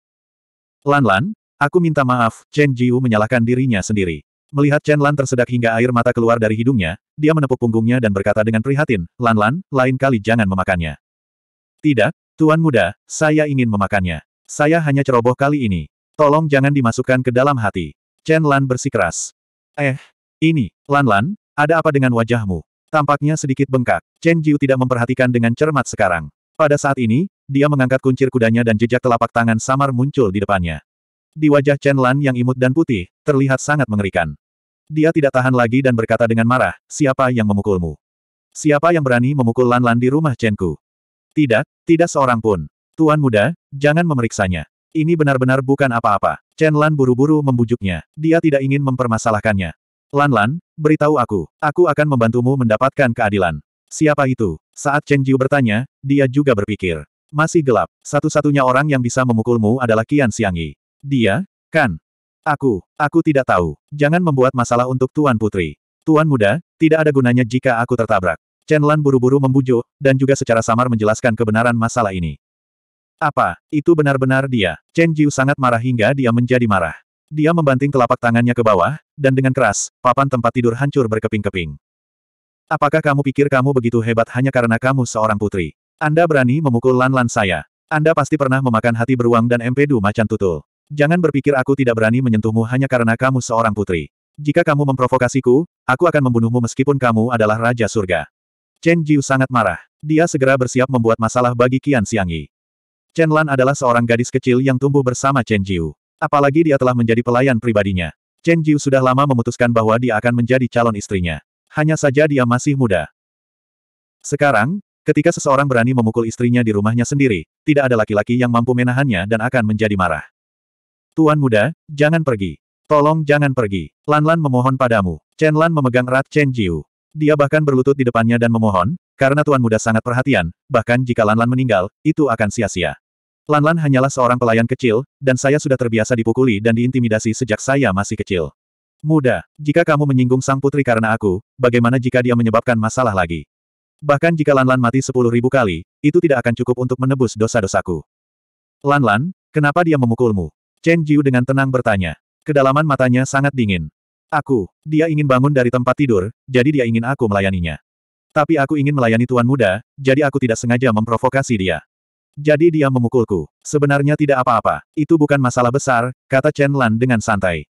Lan Lan, aku minta maaf, Chen Jiu menyalahkan dirinya sendiri. Melihat Chen Lan tersedak hingga air mata keluar dari hidungnya, dia menepuk punggungnya dan berkata dengan prihatin, Lan Lan, lain kali jangan memakannya. Tidak, Tuan Muda, saya ingin memakannya. Saya hanya ceroboh kali ini. Tolong jangan dimasukkan ke dalam hati. Chen Lan bersikeras. Eh, ini, Lan Lan, ada apa dengan wajahmu? Tampaknya sedikit bengkak. Chen Jiu tidak memperhatikan dengan cermat sekarang. Pada saat ini, dia mengangkat kuncir kudanya dan jejak telapak tangan samar muncul di depannya. Di wajah Chen Lan yang imut dan putih, terlihat sangat mengerikan. Dia tidak tahan lagi dan berkata dengan marah, siapa yang memukulmu? Siapa yang berani memukul Lan Lan di rumah Chen Ku? Tidak, tidak seorang pun. Tuan muda, jangan memeriksanya. Ini benar-benar bukan apa-apa. Chen Lan buru-buru membujuknya. Dia tidak ingin mempermasalahkannya. Lan Lan, beritahu aku. Aku akan membantumu mendapatkan keadilan. Siapa itu? Saat Chen Jiu bertanya, dia juga berpikir. Masih gelap. Satu-satunya orang yang bisa memukulmu adalah Qian Yi. Dia? Kan? Aku, aku tidak tahu. Jangan membuat masalah untuk Tuan Putri. Tuan muda, tidak ada gunanya jika aku tertabrak. Chen Lan buru-buru membujuk, dan juga secara samar menjelaskan kebenaran masalah ini. Apa, itu benar-benar dia? Chen Jiu sangat marah hingga dia menjadi marah. Dia membanting telapak tangannya ke bawah, dan dengan keras, papan tempat tidur hancur berkeping-keping. Apakah kamu pikir kamu begitu hebat hanya karena kamu seorang putri? Anda berani memukul Lan-Lan saya. Anda pasti pernah memakan hati beruang dan empedu macan tutul. Jangan berpikir aku tidak berani menyentuhmu hanya karena kamu seorang putri. Jika kamu memprovokasiku, aku akan membunuhmu meskipun kamu adalah Raja Surga. Chen Jiu sangat marah. Dia segera bersiap membuat masalah bagi Qian Xiangyi. Chen Lan adalah seorang gadis kecil yang tumbuh bersama Chen Jiu. Apalagi dia telah menjadi pelayan pribadinya. Chen Jiu sudah lama memutuskan bahwa dia akan menjadi calon istrinya. Hanya saja dia masih muda. Sekarang, ketika seseorang berani memukul istrinya di rumahnya sendiri, tidak ada laki-laki yang mampu menahannya dan akan menjadi marah. Tuan muda, jangan pergi. Tolong jangan pergi. Lan Lan memohon padamu. Chen Lan memegang erat Chen Jiu. Dia bahkan berlutut di depannya dan memohon, karena Tuan Muda sangat perhatian, bahkan jika Lan Lan meninggal, itu akan sia-sia. Lanlan hanyalah seorang pelayan kecil, dan saya sudah terbiasa dipukuli dan diintimidasi sejak saya masih kecil. Muda, jika kamu menyinggung sang putri karena aku, bagaimana jika dia menyebabkan masalah lagi? Bahkan jika Lanlan mati sepuluh ribu kali, itu tidak akan cukup untuk menebus dosa-dosaku. Lanlan, kenapa dia memukulmu? Chen Jiu dengan tenang bertanya. Kedalaman matanya sangat dingin. Aku, dia ingin bangun dari tempat tidur, jadi dia ingin aku melayaninya. Tapi aku ingin melayani Tuan Muda, jadi aku tidak sengaja memprovokasi dia. Jadi dia memukulku. Sebenarnya tidak apa-apa. Itu bukan masalah besar, kata Chen Lan dengan santai.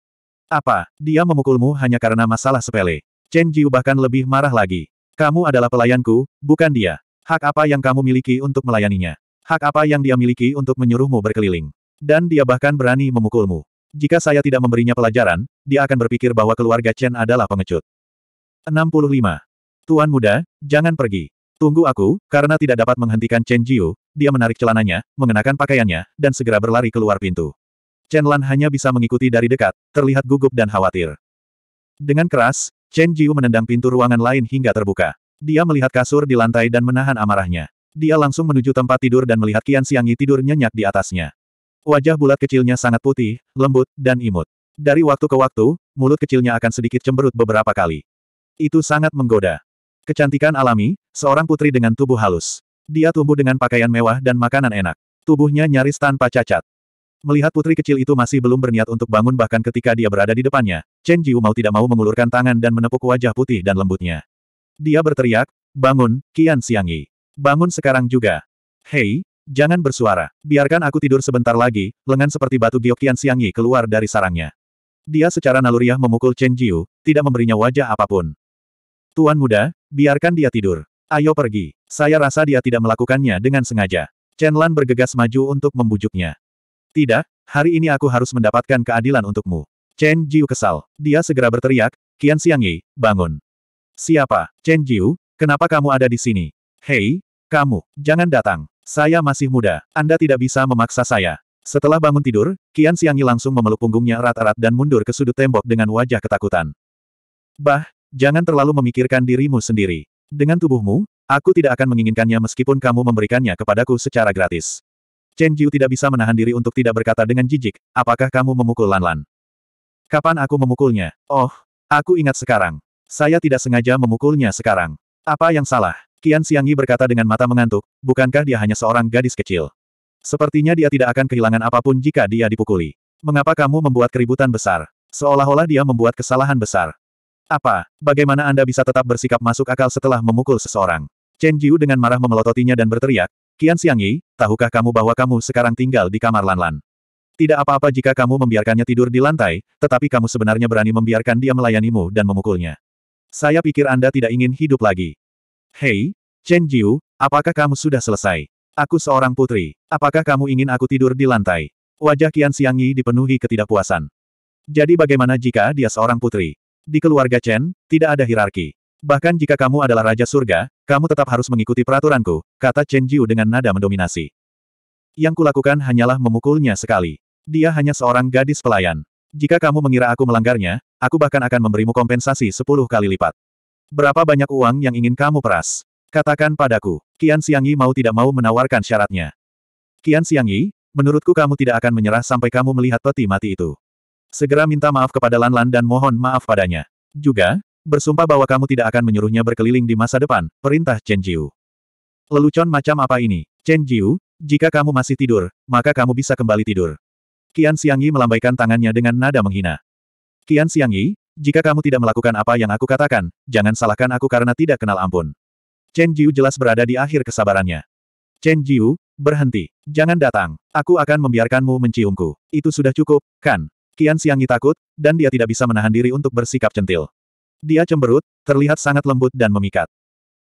Apa? Dia memukulmu hanya karena masalah sepele. Chen Jiu bahkan lebih marah lagi. Kamu adalah pelayanku, bukan dia. Hak apa yang kamu miliki untuk melayaninya? Hak apa yang dia miliki untuk menyuruhmu berkeliling? Dan dia bahkan berani memukulmu. Jika saya tidak memberinya pelajaran, dia akan berpikir bahwa keluarga Chen adalah pengecut. 65. Tuan muda, jangan pergi. Tunggu aku, karena tidak dapat menghentikan Chen Jiu, dia menarik celananya, mengenakan pakaiannya, dan segera berlari keluar pintu. Chen Lan hanya bisa mengikuti dari dekat, terlihat gugup dan khawatir. Dengan keras, Chen Jiu menendang pintu ruangan lain hingga terbuka. Dia melihat kasur di lantai dan menahan amarahnya. Dia langsung menuju tempat tidur dan melihat Qian Xiangyi tidur nyenyak di atasnya. Wajah bulat kecilnya sangat putih, lembut, dan imut. Dari waktu ke waktu, mulut kecilnya akan sedikit cemberut beberapa kali. Itu sangat menggoda. Kecantikan alami, seorang putri dengan tubuh halus. Dia tumbuh dengan pakaian mewah dan makanan enak. Tubuhnya nyaris tanpa cacat. Melihat putri kecil itu masih belum berniat untuk bangun bahkan ketika dia berada di depannya, Chen Jiu mau tidak mau mengulurkan tangan dan menepuk wajah putih dan lembutnya. Dia berteriak, bangun, Qian Xiangyi. Bangun sekarang juga. Hei, jangan bersuara. Biarkan aku tidur sebentar lagi, lengan seperti batu giok Qian Xiangyi keluar dari sarangnya. Dia secara naluriah memukul Chen Jiu, tidak memberinya wajah apapun. Tuan muda, Biarkan dia tidur. Ayo pergi. Saya rasa dia tidak melakukannya dengan sengaja. Chen Lan bergegas maju untuk membujuknya. Tidak, hari ini aku harus mendapatkan keadilan untukmu. Chen Jiu kesal. Dia segera berteriak, Qian Xiangyi, bangun. Siapa? Chen Jiu, kenapa kamu ada di sini? Hei, kamu, jangan datang. Saya masih muda, Anda tidak bisa memaksa saya. Setelah bangun tidur, Qian Xiangyi langsung memeluk punggungnya erat-erat dan mundur ke sudut tembok dengan wajah ketakutan. Bah, Jangan terlalu memikirkan dirimu sendiri. Dengan tubuhmu, aku tidak akan menginginkannya meskipun kamu memberikannya kepadaku secara gratis. Chen Jiu tidak bisa menahan diri untuk tidak berkata dengan jijik, apakah kamu memukul Lan Lan? Kapan aku memukulnya? Oh, aku ingat sekarang. Saya tidak sengaja memukulnya sekarang. Apa yang salah? Kian Xiangyi berkata dengan mata mengantuk, bukankah dia hanya seorang gadis kecil? Sepertinya dia tidak akan kehilangan apapun jika dia dipukuli. Mengapa kamu membuat keributan besar? Seolah-olah dia membuat kesalahan besar. Apa? Bagaimana Anda bisa tetap bersikap masuk akal setelah memukul seseorang? Chen Jiu dengan marah memelototinya dan berteriak, Qian Xiangyi, tahukah kamu bahwa kamu sekarang tinggal di kamar Lanlan? Tidak apa-apa jika kamu membiarkannya tidur di lantai, tetapi kamu sebenarnya berani membiarkan dia melayanimu dan memukulnya. Saya pikir Anda tidak ingin hidup lagi. Hei, Chen Jiu, apakah kamu sudah selesai? Aku seorang putri. Apakah kamu ingin aku tidur di lantai? Wajah Qian Xiangyi dipenuhi ketidakpuasan. Jadi bagaimana jika dia seorang putri? Di keluarga Chen, tidak ada hierarki. Bahkan jika kamu adalah Raja Surga, kamu tetap harus mengikuti peraturanku, kata Chen Jiu dengan nada mendominasi. Yang kulakukan hanyalah memukulnya sekali. Dia hanya seorang gadis pelayan. Jika kamu mengira aku melanggarnya, aku bahkan akan memberimu kompensasi sepuluh kali lipat. Berapa banyak uang yang ingin kamu peras? Katakan padaku. Qian Yi mau tidak mau menawarkan syaratnya. Qian Yi? menurutku kamu tidak akan menyerah sampai kamu melihat peti mati itu. Segera minta maaf kepada Lanlan dan mohon maaf padanya. Juga, bersumpah bahwa kamu tidak akan menyuruhnya berkeliling di masa depan, perintah Chen Jiu. Lelucon macam apa ini? Chen Jiu, jika kamu masih tidur, maka kamu bisa kembali tidur. Qian Xiangyi melambaikan tangannya dengan nada menghina. Qian Xiangyi, jika kamu tidak melakukan apa yang aku katakan, jangan salahkan aku karena tidak kenal ampun. Chen Jiu jelas berada di akhir kesabarannya. Chen Jiu, berhenti. Jangan datang. Aku akan membiarkanmu menciumku. Itu sudah cukup, kan? Qian Xiangyi takut, dan dia tidak bisa menahan diri untuk bersikap centil. Dia cemberut, terlihat sangat lembut dan memikat.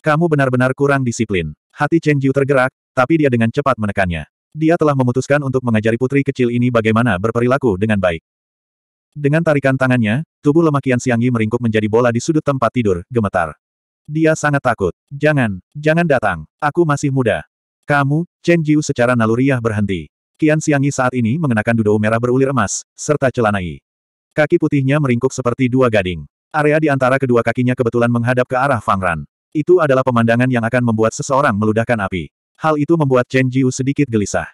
Kamu benar-benar kurang disiplin. Hati Chen Jiu tergerak, tapi dia dengan cepat menekannya. Dia telah memutuskan untuk mengajari putri kecil ini bagaimana berperilaku dengan baik. Dengan tarikan tangannya, tubuh lemah Qian Xiangyi meringkuk menjadi bola di sudut tempat tidur, gemetar. Dia sangat takut. Jangan, jangan datang. Aku masih muda. Kamu, Chen Jiu secara naluriah berhenti. Kian Xiangyi saat ini mengenakan dudou merah berulir emas, serta celana I. Kaki putihnya meringkuk seperti dua gading. Area di antara kedua kakinya kebetulan menghadap ke arah Fang Ran. Itu adalah pemandangan yang akan membuat seseorang meludahkan api. Hal itu membuat Chen Jiu sedikit gelisah.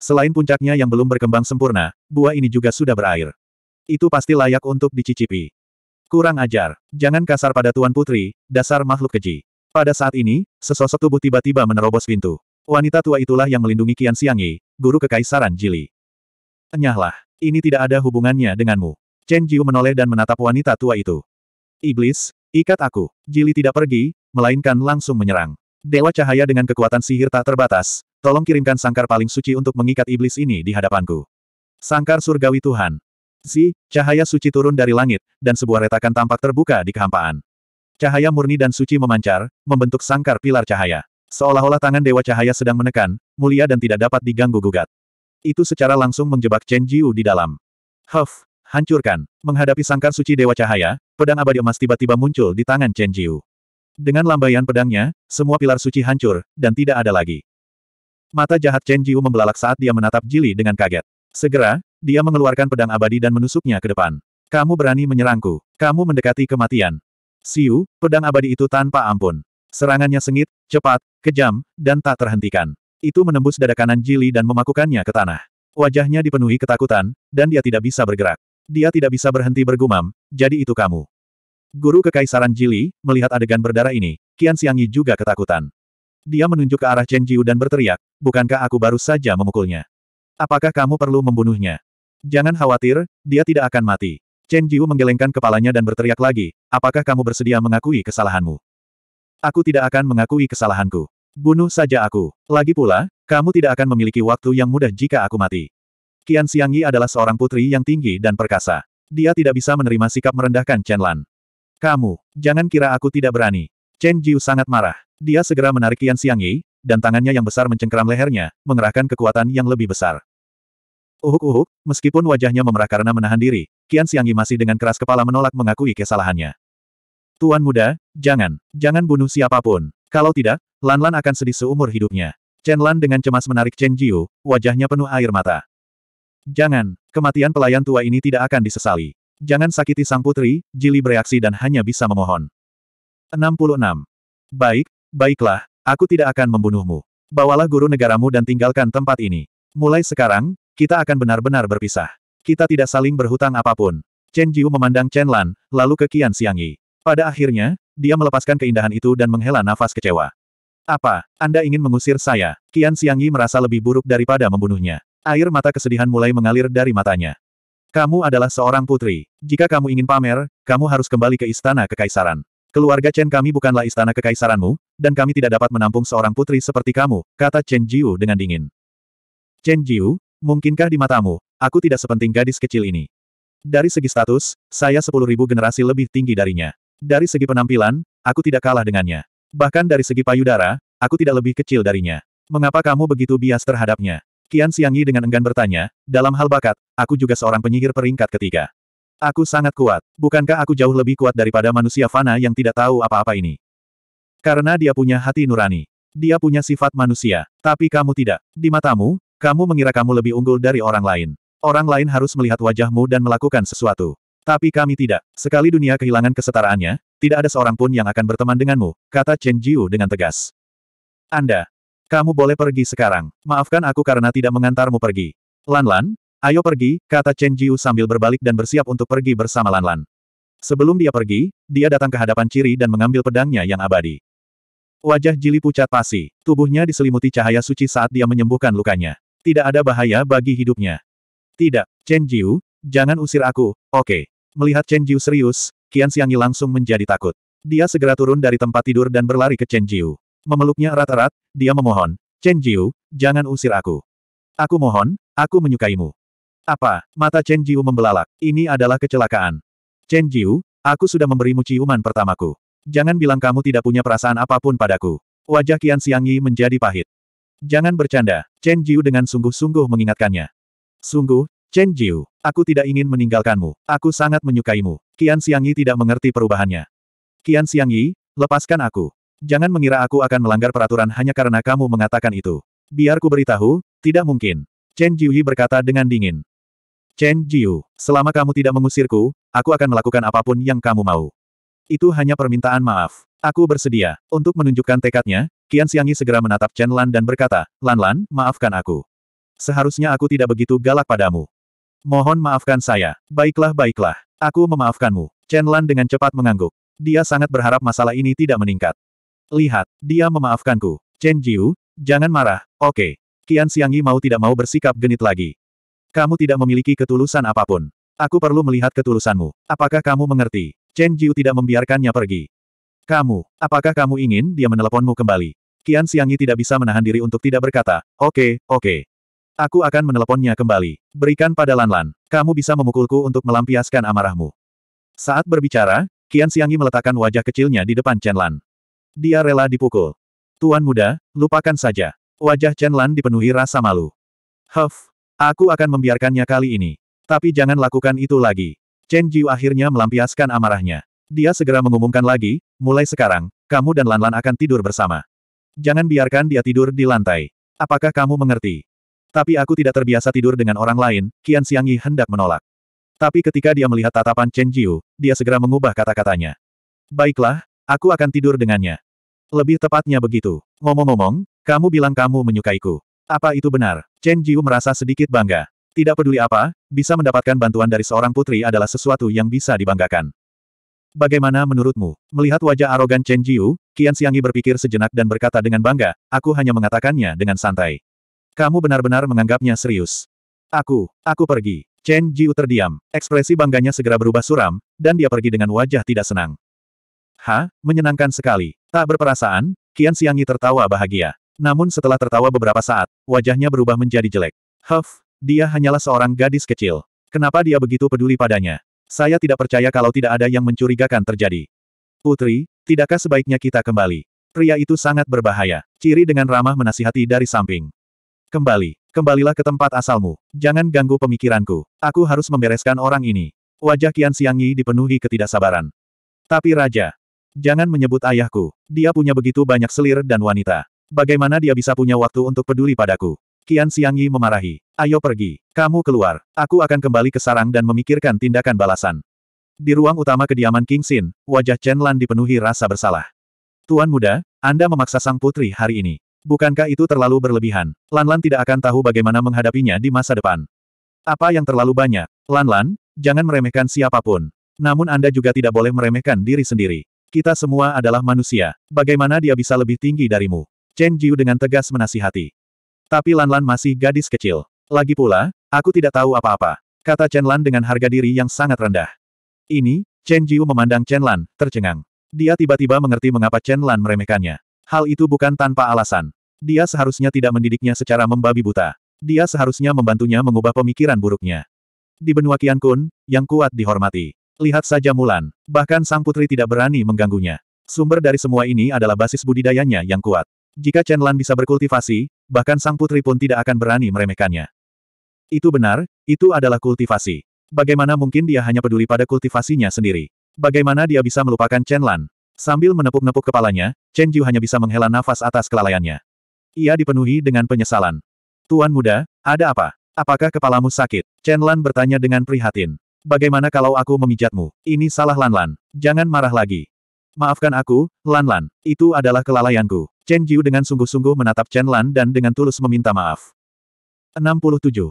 Selain puncaknya yang belum berkembang sempurna, buah ini juga sudah berair. Itu pasti layak untuk dicicipi. Kurang ajar, jangan kasar pada Tuan Putri, dasar makhluk keji. Pada saat ini, sesosok tubuh tiba-tiba menerobos pintu. Wanita tua itulah yang melindungi Kian Siangi, guru kekaisaran Jili. Enyahlah, ini tidak ada hubungannya denganmu. Chen Jiu menoleh dan menatap wanita tua itu. Iblis, ikat aku. Jili tidak pergi, melainkan langsung menyerang. Dewa cahaya dengan kekuatan sihir tak terbatas, tolong kirimkan sangkar paling suci untuk mengikat iblis ini di hadapanku. Sangkar surgawi Tuhan. Si, cahaya suci turun dari langit, dan sebuah retakan tampak terbuka di kehampaan. Cahaya murni dan suci memancar, membentuk sangkar pilar cahaya. Seolah-olah tangan Dewa Cahaya sedang menekan, mulia dan tidak dapat diganggu-gugat. Itu secara langsung menjebak Chen Jiu di dalam. Huff, hancurkan. Menghadapi sangkar suci Dewa Cahaya, pedang abadi emas tiba-tiba muncul di tangan Chen Jiu. Dengan lambaian pedangnya, semua pilar suci hancur, dan tidak ada lagi. Mata jahat Chen Jiu membelalak saat dia menatap Jili dengan kaget. Segera, dia mengeluarkan pedang abadi dan menusuknya ke depan. Kamu berani menyerangku. Kamu mendekati kematian. Siu, pedang abadi itu tanpa ampun. Serangannya sengit, cepat, kejam, dan tak terhentikan. Itu menembus dada kanan Jili dan memakukannya ke tanah. Wajahnya dipenuhi ketakutan, dan dia tidak bisa bergerak. Dia tidak bisa berhenti bergumam, jadi itu kamu. Guru Kekaisaran Jili, melihat adegan berdarah ini, Kian Siangyi juga ketakutan. Dia menunjuk ke arah Chen Jiu dan berteriak, bukankah aku baru saja memukulnya? Apakah kamu perlu membunuhnya? Jangan khawatir, dia tidak akan mati. Chen Jiu menggelengkan kepalanya dan berteriak lagi, apakah kamu bersedia mengakui kesalahanmu? Aku tidak akan mengakui kesalahanku. Bunuh saja aku. Lagi pula, kamu tidak akan memiliki waktu yang mudah jika aku mati. Qian Xiangyi adalah seorang putri yang tinggi dan perkasa. Dia tidak bisa menerima sikap merendahkan Chen Lan. Kamu, jangan kira aku tidak berani. Chen Jiu sangat marah. Dia segera menarik Qian Xiangyi, dan tangannya yang besar mencengkeram lehernya, mengerahkan kekuatan yang lebih besar. Uhuk-uhuk, meskipun wajahnya memerah karena menahan diri, Qian Xiangyi masih dengan keras kepala menolak mengakui kesalahannya. Tuan muda, jangan, jangan bunuh siapapun. Kalau tidak, Lan Lan akan sedih seumur hidupnya. Chen Lan dengan cemas menarik Chen Jiu, wajahnya penuh air mata. Jangan, kematian pelayan tua ini tidak akan disesali. Jangan sakiti sang putri, Jili bereaksi dan hanya bisa memohon. 66. Baik, baiklah, aku tidak akan membunuhmu. Bawalah guru negaramu dan tinggalkan tempat ini. Mulai sekarang, kita akan benar-benar berpisah. Kita tidak saling berhutang apapun. Chen Jiu memandang Chen Lan, lalu ke Qian Xiangyi. Pada akhirnya, dia melepaskan keindahan itu dan menghela nafas kecewa. Apa, Anda ingin mengusir saya? Qian Xiangyi merasa lebih buruk daripada membunuhnya. Air mata kesedihan mulai mengalir dari matanya. Kamu adalah seorang putri. Jika kamu ingin pamer, kamu harus kembali ke istana kekaisaran. Keluarga Chen kami bukanlah istana kekaisaranmu, dan kami tidak dapat menampung seorang putri seperti kamu, kata Chen Jiu dengan dingin. Chen Jiu, mungkinkah di matamu, aku tidak sepenting gadis kecil ini. Dari segi status, saya sepuluh ribu generasi lebih tinggi darinya. Dari segi penampilan, aku tidak kalah dengannya. Bahkan dari segi payudara, aku tidak lebih kecil darinya. Mengapa kamu begitu bias terhadapnya? Qian Xiangyi dengan enggan bertanya, dalam hal bakat, aku juga seorang penyihir peringkat ketiga. Aku sangat kuat. Bukankah aku jauh lebih kuat daripada manusia fana yang tidak tahu apa-apa ini? Karena dia punya hati nurani. Dia punya sifat manusia. Tapi kamu tidak. Di matamu, kamu mengira kamu lebih unggul dari orang lain. Orang lain harus melihat wajahmu dan melakukan sesuatu. Tapi kami tidak. Sekali dunia kehilangan kesetaraannya, tidak ada seorang pun yang akan berteman denganmu, kata Chen Jiu dengan tegas. Anda. Kamu boleh pergi sekarang. Maafkan aku karena tidak mengantarmu pergi. Lan-Lan, ayo pergi, kata Chen Jiu sambil berbalik dan bersiap untuk pergi bersama Lan-Lan. Sebelum dia pergi, dia datang ke hadapan Ciri dan mengambil pedangnya yang abadi. Wajah Jili pucat pasi, tubuhnya diselimuti cahaya suci saat dia menyembuhkan lukanya. Tidak ada bahaya bagi hidupnya. Tidak, Chen Jiu, jangan usir aku, oke. Okay. Melihat Chen Jiu serius, Qian Xiangyi langsung menjadi takut. Dia segera turun dari tempat tidur dan berlari ke Chen Jiu. Memeluknya erat-erat, dia memohon, Chen Jiu, jangan usir aku. Aku mohon, aku menyukaimu. Apa? Mata Chen Jiu membelalak. Ini adalah kecelakaan. Chen Jiu, aku sudah memberimu ciuman pertamaku. Jangan bilang kamu tidak punya perasaan apapun padaku. Wajah Qian Xiangyi menjadi pahit. Jangan bercanda, Chen Jiu dengan sungguh-sungguh mengingatkannya. Sungguh, Chen Jiu. Aku tidak ingin meninggalkanmu. Aku sangat menyukaimu. Qian Xiangyi tidak mengerti perubahannya. Qian Xiangyi, lepaskan aku. Jangan mengira aku akan melanggar peraturan hanya karena kamu mengatakan itu. Biar ku beritahu, tidak mungkin. Chen Jiuyi berkata dengan dingin. Chen Jiu, selama kamu tidak mengusirku, aku akan melakukan apapun yang kamu mau. Itu hanya permintaan maaf. Aku bersedia. Untuk menunjukkan tekadnya, Qian Xiangyi segera menatap Chen Lan dan berkata, Lan Lan, maafkan aku. Seharusnya aku tidak begitu galak padamu. Mohon maafkan saya. Baiklah baiklah. Aku memaafkanmu. Chen Lan dengan cepat mengangguk. Dia sangat berharap masalah ini tidak meningkat. Lihat, dia memaafkanku. Chen Jiu, jangan marah, oke. Qian Xiangyi mau tidak mau bersikap genit lagi. Kamu tidak memiliki ketulusan apapun. Aku perlu melihat ketulusanmu. Apakah kamu mengerti? Chen Jiu tidak membiarkannya pergi. Kamu, apakah kamu ingin dia meneleponmu kembali? Qian Xiangyi tidak bisa menahan diri untuk tidak berkata, oke, okay, oke. Okay. Aku akan meneleponnya kembali. Berikan pada Lanlan. Kamu bisa memukulku untuk melampiaskan amarahmu. Saat berbicara, Kian Xiangyi meletakkan wajah kecilnya di depan Chen Lan. Dia rela dipukul. Tuan muda, lupakan saja. Wajah Chen Lan dipenuhi rasa malu. Huff, aku akan membiarkannya kali ini. Tapi jangan lakukan itu lagi. Chen Jiu akhirnya melampiaskan amarahnya. Dia segera mengumumkan lagi, mulai sekarang, kamu dan Lanlan akan tidur bersama. Jangan biarkan dia tidur di lantai. Apakah kamu mengerti? Tapi aku tidak terbiasa tidur dengan orang lain, Qian Xiangyi hendak menolak. Tapi ketika dia melihat tatapan Chen Jiu, dia segera mengubah kata-katanya. Baiklah, aku akan tidur dengannya. Lebih tepatnya begitu. Ngomong-ngomong, kamu bilang kamu menyukaiku. Apa itu benar? Chen Jiu merasa sedikit bangga. Tidak peduli apa, bisa mendapatkan bantuan dari seorang putri adalah sesuatu yang bisa dibanggakan. Bagaimana menurutmu? Melihat wajah arogan Chen Jiu, Qian Xiangyi berpikir sejenak dan berkata dengan bangga, aku hanya mengatakannya dengan santai. Kamu benar-benar menganggapnya serius. Aku, aku pergi. Chen Jiu terdiam, ekspresi bangganya segera berubah suram, dan dia pergi dengan wajah tidak senang. Ha, menyenangkan sekali. Tak berperasaan, Qian Xiangyi tertawa bahagia. Namun setelah tertawa beberapa saat, wajahnya berubah menjadi jelek. Huff, dia hanyalah seorang gadis kecil. Kenapa dia begitu peduli padanya? Saya tidak percaya kalau tidak ada yang mencurigakan terjadi. Putri, tidakkah sebaiknya kita kembali? Pria itu sangat berbahaya. Ciri dengan ramah menasihati dari samping. Kembali. Kembalilah ke tempat asalmu. Jangan ganggu pemikiranku. Aku harus membereskan orang ini. Wajah Qian Xiangyi dipenuhi ketidaksabaran. Tapi Raja. Jangan menyebut ayahku. Dia punya begitu banyak selir dan wanita. Bagaimana dia bisa punya waktu untuk peduli padaku? Qian Xiangyi memarahi. Ayo pergi. Kamu keluar. Aku akan kembali ke sarang dan memikirkan tindakan balasan. Di ruang utama kediaman King Xin, wajah Chen Lan dipenuhi rasa bersalah. Tuan muda, Anda memaksa sang putri hari ini. Bukankah itu terlalu berlebihan? Lanlan -lan tidak akan tahu bagaimana menghadapinya di masa depan. Apa yang terlalu banyak? Lanlan, -lan, jangan meremehkan siapapun. Namun Anda juga tidak boleh meremehkan diri sendiri. Kita semua adalah manusia. Bagaimana dia bisa lebih tinggi darimu? Chen Jiu dengan tegas menasihati. Tapi Lanlan -lan masih gadis kecil. Lagi pula, aku tidak tahu apa-apa. Kata Chen Lan dengan harga diri yang sangat rendah. Ini, Chen Jiu memandang Chen Lan, tercengang. Dia tiba-tiba mengerti mengapa Chen Lan meremehkannya. Hal itu bukan tanpa alasan. Dia seharusnya tidak mendidiknya secara membabi buta. Dia seharusnya membantunya mengubah pemikiran buruknya. Di benua Kian Kun, yang kuat dihormati. Lihat saja Mulan. Bahkan sang putri tidak berani mengganggunya. Sumber dari semua ini adalah basis budidayanya yang kuat. Jika Chen Lan bisa berkultivasi, bahkan sang putri pun tidak akan berani meremehkannya. Itu benar, itu adalah kultivasi. Bagaimana mungkin dia hanya peduli pada kultivasinya sendiri? Bagaimana dia bisa melupakan Chen Lan? Sambil menepuk-nepuk kepalanya, Chen Jiu hanya bisa menghela nafas atas kelalaiannya. Ia dipenuhi dengan penyesalan. Tuan muda, ada apa? Apakah kepalamu sakit? Chen Lan bertanya dengan prihatin. Bagaimana kalau aku memijatmu? Ini salah Lan Lan. Jangan marah lagi. Maafkan aku, Lan Lan. Itu adalah kelalaianku. Chen Jiu dengan sungguh-sungguh menatap Chen Lan dan dengan tulus meminta maaf. 67.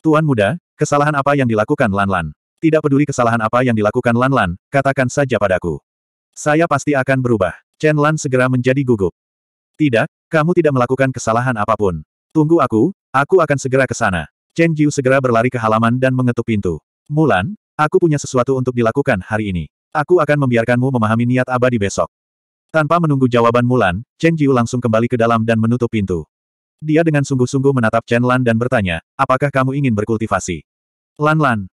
Tuan muda, kesalahan apa yang dilakukan Lan Lan? Tidak peduli kesalahan apa yang dilakukan Lan Lan, katakan saja padaku. Saya pasti akan berubah. Chen Lan segera menjadi gugup. Tidak, kamu tidak melakukan kesalahan apapun. Tunggu aku, aku akan segera ke sana. Chen Jiu segera berlari ke halaman dan mengetuk pintu. Mulan, aku punya sesuatu untuk dilakukan hari ini. Aku akan membiarkanmu memahami niat abadi besok. Tanpa menunggu jawaban Mulan, Chen Jiu langsung kembali ke dalam dan menutup pintu. Dia dengan sungguh-sungguh menatap Chen Lan dan bertanya, apakah kamu ingin berkultivasi? Lan Lan,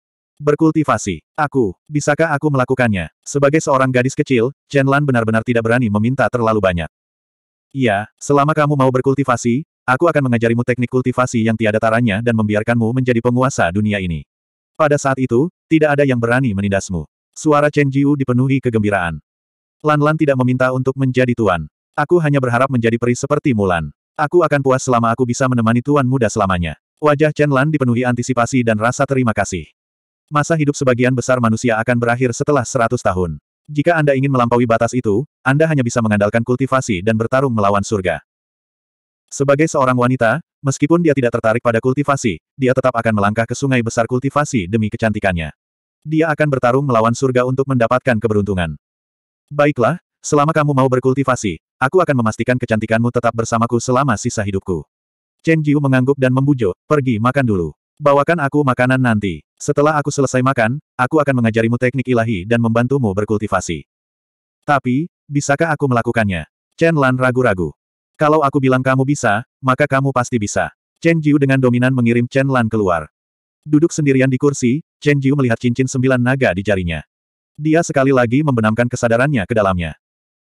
Berkultivasi. Aku, bisakah aku melakukannya? Sebagai seorang gadis kecil, Chen Lan benar-benar tidak berani meminta terlalu banyak. Iya, selama kamu mau berkultivasi, aku akan mengajarimu teknik kultivasi yang tiada taranya dan membiarkanmu menjadi penguasa dunia ini. Pada saat itu, tidak ada yang berani menindasmu. Suara Chen Jiu dipenuhi kegembiraan. Lan Lan tidak meminta untuk menjadi tuan. Aku hanya berharap menjadi peri seperti Mulan. Aku akan puas selama aku bisa menemani tuan muda selamanya. Wajah Chen Lan dipenuhi antisipasi dan rasa terima kasih. Masa hidup sebagian besar manusia akan berakhir setelah 100 tahun. Jika Anda ingin melampaui batas itu, Anda hanya bisa mengandalkan kultivasi dan bertarung melawan surga. Sebagai seorang wanita, meskipun dia tidak tertarik pada kultivasi, dia tetap akan melangkah ke sungai besar kultivasi demi kecantikannya. Dia akan bertarung melawan surga untuk mendapatkan keberuntungan. Baiklah, selama kamu mau berkultivasi, aku akan memastikan kecantikanmu tetap bersamaku selama sisa hidupku. Chen Jiu mengangguk dan membujuk, pergi makan dulu. Bawakan aku makanan nanti. Setelah aku selesai makan, aku akan mengajarimu teknik ilahi dan membantumu berkultivasi. Tapi, bisakah aku melakukannya? Chen Lan ragu-ragu. Kalau aku bilang kamu bisa, maka kamu pasti bisa. Chen Jiu dengan dominan mengirim Chen Lan keluar. Duduk sendirian di kursi, Chen Jiu melihat cincin sembilan naga di jarinya. Dia sekali lagi membenamkan kesadarannya ke dalamnya.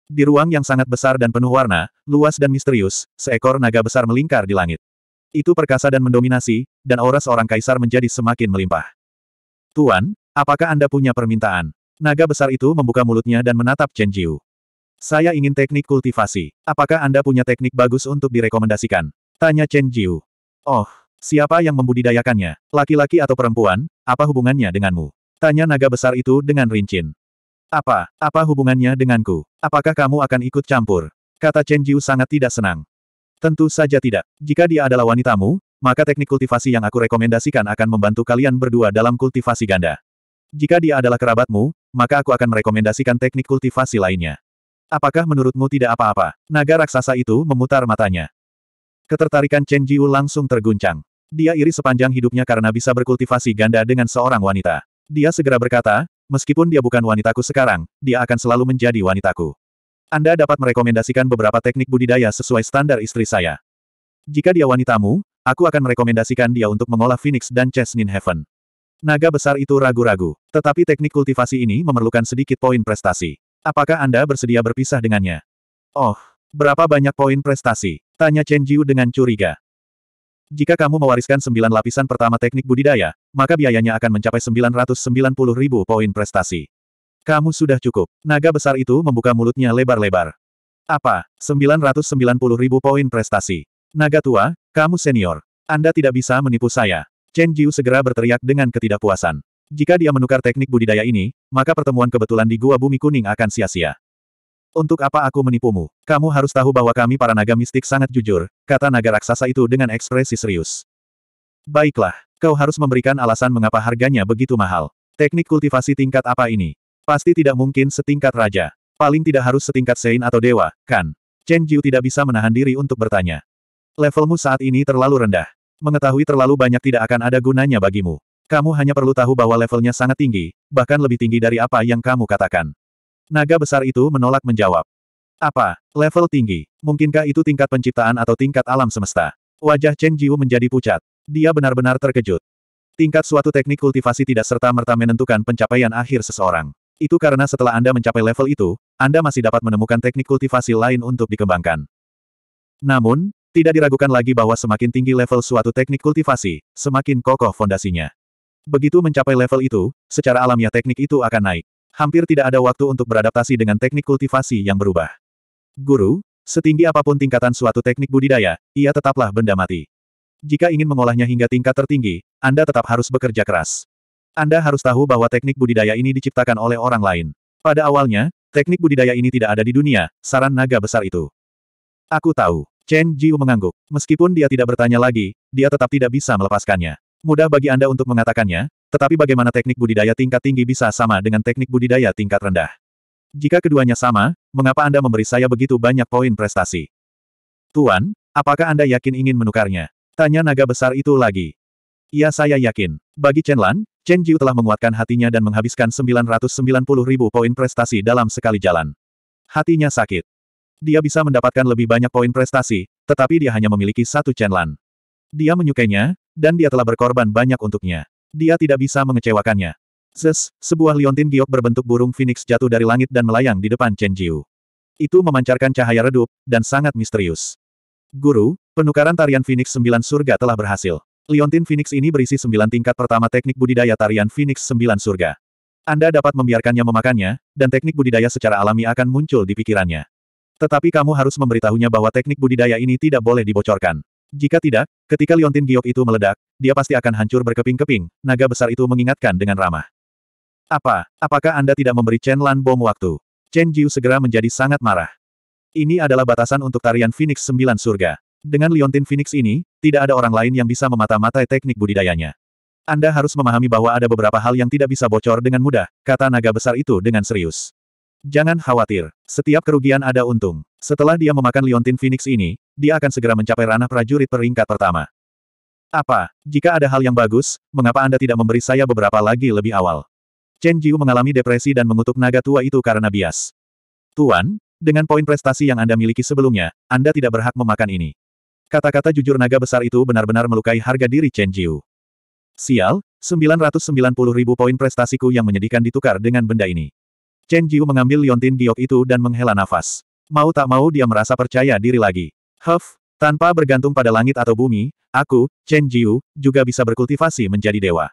Di ruang yang sangat besar dan penuh warna, luas dan misterius, seekor naga besar melingkar di langit. Itu perkasa dan mendominasi, dan aura seorang kaisar menjadi semakin melimpah. Tuan, apakah Anda punya permintaan? Naga besar itu membuka mulutnya dan menatap Chen Jiu. Saya ingin teknik kultivasi. Apakah Anda punya teknik bagus untuk direkomendasikan? Tanya Chen Jiu. Oh, siapa yang membudidayakannya? Laki-laki atau perempuan? Apa hubungannya denganmu? Tanya naga besar itu dengan rincin. Apa? Apa hubungannya denganku? Apakah kamu akan ikut campur? Kata Chen Jiu sangat tidak senang. Tentu saja tidak. Jika dia adalah wanitamu, maka teknik kultivasi yang aku rekomendasikan akan membantu kalian berdua dalam kultivasi ganda. Jika dia adalah kerabatmu, maka aku akan merekomendasikan teknik kultivasi lainnya. Apakah menurutmu tidak apa-apa? Naga raksasa itu memutar matanya. Ketertarikan Chen Jiu langsung terguncang. Dia iri sepanjang hidupnya karena bisa berkultivasi ganda dengan seorang wanita. Dia segera berkata, meskipun dia bukan wanitaku sekarang, dia akan selalu menjadi wanitaku. Anda dapat merekomendasikan beberapa teknik budidaya sesuai standar istri saya. Jika dia wanitamu, aku akan merekomendasikan dia untuk mengolah Phoenix dan Chesnin Heaven. Naga besar itu ragu-ragu, tetapi teknik kultivasi ini memerlukan sedikit poin prestasi. Apakah Anda bersedia berpisah dengannya? Oh, berapa banyak poin prestasi? Tanya Chen Jiu dengan curiga. Jika kamu mewariskan sembilan lapisan pertama teknik budidaya, maka biayanya akan mencapai 990 ribu poin prestasi. Kamu sudah cukup. Naga besar itu membuka mulutnya lebar-lebar. Apa? 990 ribu poin prestasi. Naga tua, kamu senior. Anda tidak bisa menipu saya. Chen Jiu segera berteriak dengan ketidakpuasan. Jika dia menukar teknik budidaya ini, maka pertemuan kebetulan di Gua Bumi Kuning akan sia-sia. Untuk apa aku menipumu? Kamu harus tahu bahwa kami para naga mistik sangat jujur, kata naga raksasa itu dengan ekspresi serius. Baiklah, kau harus memberikan alasan mengapa harganya begitu mahal. Teknik kultivasi tingkat apa ini? Pasti tidak mungkin setingkat raja. Paling tidak harus setingkat Sein atau dewa, kan? Chen Jiu tidak bisa menahan diri untuk bertanya. Levelmu saat ini terlalu rendah. Mengetahui terlalu banyak tidak akan ada gunanya bagimu. Kamu hanya perlu tahu bahwa levelnya sangat tinggi, bahkan lebih tinggi dari apa yang kamu katakan. Naga besar itu menolak menjawab. Apa? Level tinggi? Mungkinkah itu tingkat penciptaan atau tingkat alam semesta? Wajah Chen Jiu menjadi pucat. Dia benar-benar terkejut. Tingkat suatu teknik kultivasi tidak serta-merta menentukan pencapaian akhir seseorang. Itu karena setelah Anda mencapai level itu, Anda masih dapat menemukan teknik kultivasi lain untuk dikembangkan. Namun, tidak diragukan lagi bahwa semakin tinggi level suatu teknik kultivasi, semakin kokoh fondasinya. Begitu mencapai level itu, secara alamiah teknik itu akan naik. Hampir tidak ada waktu untuk beradaptasi dengan teknik kultivasi yang berubah. Guru, setinggi apapun tingkatan suatu teknik budidaya, ia tetaplah benda mati. Jika ingin mengolahnya hingga tingkat tertinggi, Anda tetap harus bekerja keras. Anda harus tahu bahwa teknik budidaya ini diciptakan oleh orang lain. Pada awalnya, teknik budidaya ini tidak ada di dunia, saran naga besar itu. Aku tahu. Chen Jiu mengangguk. Meskipun dia tidak bertanya lagi, dia tetap tidak bisa melepaskannya. Mudah bagi Anda untuk mengatakannya, tetapi bagaimana teknik budidaya tingkat tinggi bisa sama dengan teknik budidaya tingkat rendah? Jika keduanya sama, mengapa Anda memberi saya begitu banyak poin prestasi? Tuan, apakah Anda yakin ingin menukarnya? Tanya naga besar itu lagi. Ya saya yakin. Bagi Chen Lan, Chen Jiu telah menguatkan hatinya dan menghabiskan 990 ribu poin prestasi dalam sekali jalan. Hatinya sakit. Dia bisa mendapatkan lebih banyak poin prestasi, tetapi dia hanya memiliki satu Chen Lan. Dia menyukainya, dan dia telah berkorban banyak untuknya. Dia tidak bisa mengecewakannya. Zes, sebuah liontin giok berbentuk burung phoenix jatuh dari langit dan melayang di depan Chen Jiu. Itu memancarkan cahaya redup, dan sangat misterius. Guru, penukaran tarian Phoenix Sembilan Surga telah berhasil. Liontin Phoenix ini berisi sembilan tingkat pertama teknik budidaya tarian Phoenix Sembilan surga. Anda dapat membiarkannya memakannya, dan teknik budidaya secara alami akan muncul di pikirannya. Tetapi kamu harus memberitahunya bahwa teknik budidaya ini tidak boleh dibocorkan. Jika tidak, ketika liontin giok itu meledak, dia pasti akan hancur berkeping-keping, naga besar itu mengingatkan dengan ramah. Apa, apakah Anda tidak memberi Chen Lan bom waktu? Chen Jiu segera menjadi sangat marah. Ini adalah batasan untuk tarian Phoenix Sembilan surga. Dengan Liontin Phoenix ini, tidak ada orang lain yang bisa memata-matai teknik budidayanya. Anda harus memahami bahwa ada beberapa hal yang tidak bisa bocor dengan mudah, kata naga besar itu dengan serius. Jangan khawatir, setiap kerugian ada untung. Setelah dia memakan Liontin Phoenix ini, dia akan segera mencapai ranah prajurit peringkat pertama. Apa, jika ada hal yang bagus, mengapa Anda tidak memberi saya beberapa lagi lebih awal? Chen Jiu mengalami depresi dan mengutuk naga tua itu karena bias. Tuan, dengan poin prestasi yang Anda miliki sebelumnya, Anda tidak berhak memakan ini. Kata-kata jujur naga besar itu benar-benar melukai harga diri Chen Jiu. Sial, 990 ribu poin prestasiku yang menyedihkan ditukar dengan benda ini. Chen Jiu mengambil liontin giok itu dan menghela nafas. Mau tak mau dia merasa percaya diri lagi. Huff, tanpa bergantung pada langit atau bumi, aku, Chen Jiu, juga bisa berkultivasi menjadi dewa.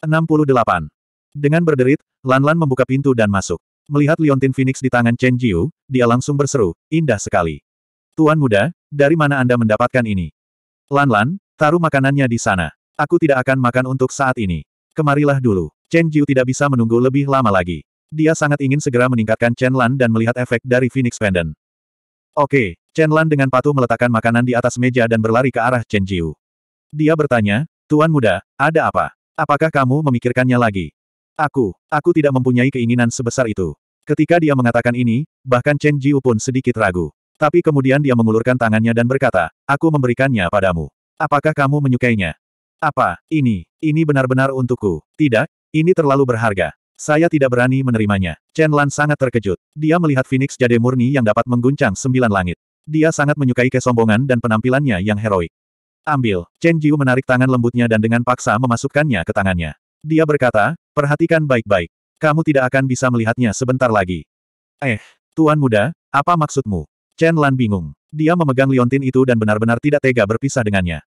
68. Dengan berderit, Lan Lan membuka pintu dan masuk. Melihat liontin phoenix di tangan Chen Jiu, dia langsung berseru, indah sekali. Tuan muda, dari mana Anda mendapatkan ini? Lanlan, lan taruh makanannya di sana. Aku tidak akan makan untuk saat ini. Kemarilah dulu. Chen Jiu tidak bisa menunggu lebih lama lagi. Dia sangat ingin segera meningkatkan Chen Lan dan melihat efek dari Phoenix Pendant. Oke, Chen Lan dengan patuh meletakkan makanan di atas meja dan berlari ke arah Chen Jiu. Dia bertanya, Tuan muda, ada apa? Apakah kamu memikirkannya lagi? Aku, aku tidak mempunyai keinginan sebesar itu. Ketika dia mengatakan ini, bahkan Chen Jiu pun sedikit ragu. Tapi kemudian dia mengulurkan tangannya dan berkata, aku memberikannya padamu. Apakah kamu menyukainya? Apa, ini, ini benar-benar untukku? Tidak, ini terlalu berharga. Saya tidak berani menerimanya. Chen Lan sangat terkejut. Dia melihat Phoenix Jade murni yang dapat mengguncang sembilan langit. Dia sangat menyukai kesombongan dan penampilannya yang heroik. Ambil, Chen Jiu menarik tangan lembutnya dan dengan paksa memasukkannya ke tangannya. Dia berkata, perhatikan baik-baik. Kamu tidak akan bisa melihatnya sebentar lagi. Eh, Tuan muda, apa maksudmu? Chen Lan bingung. Dia memegang liontin itu dan benar-benar tidak tega berpisah dengannya.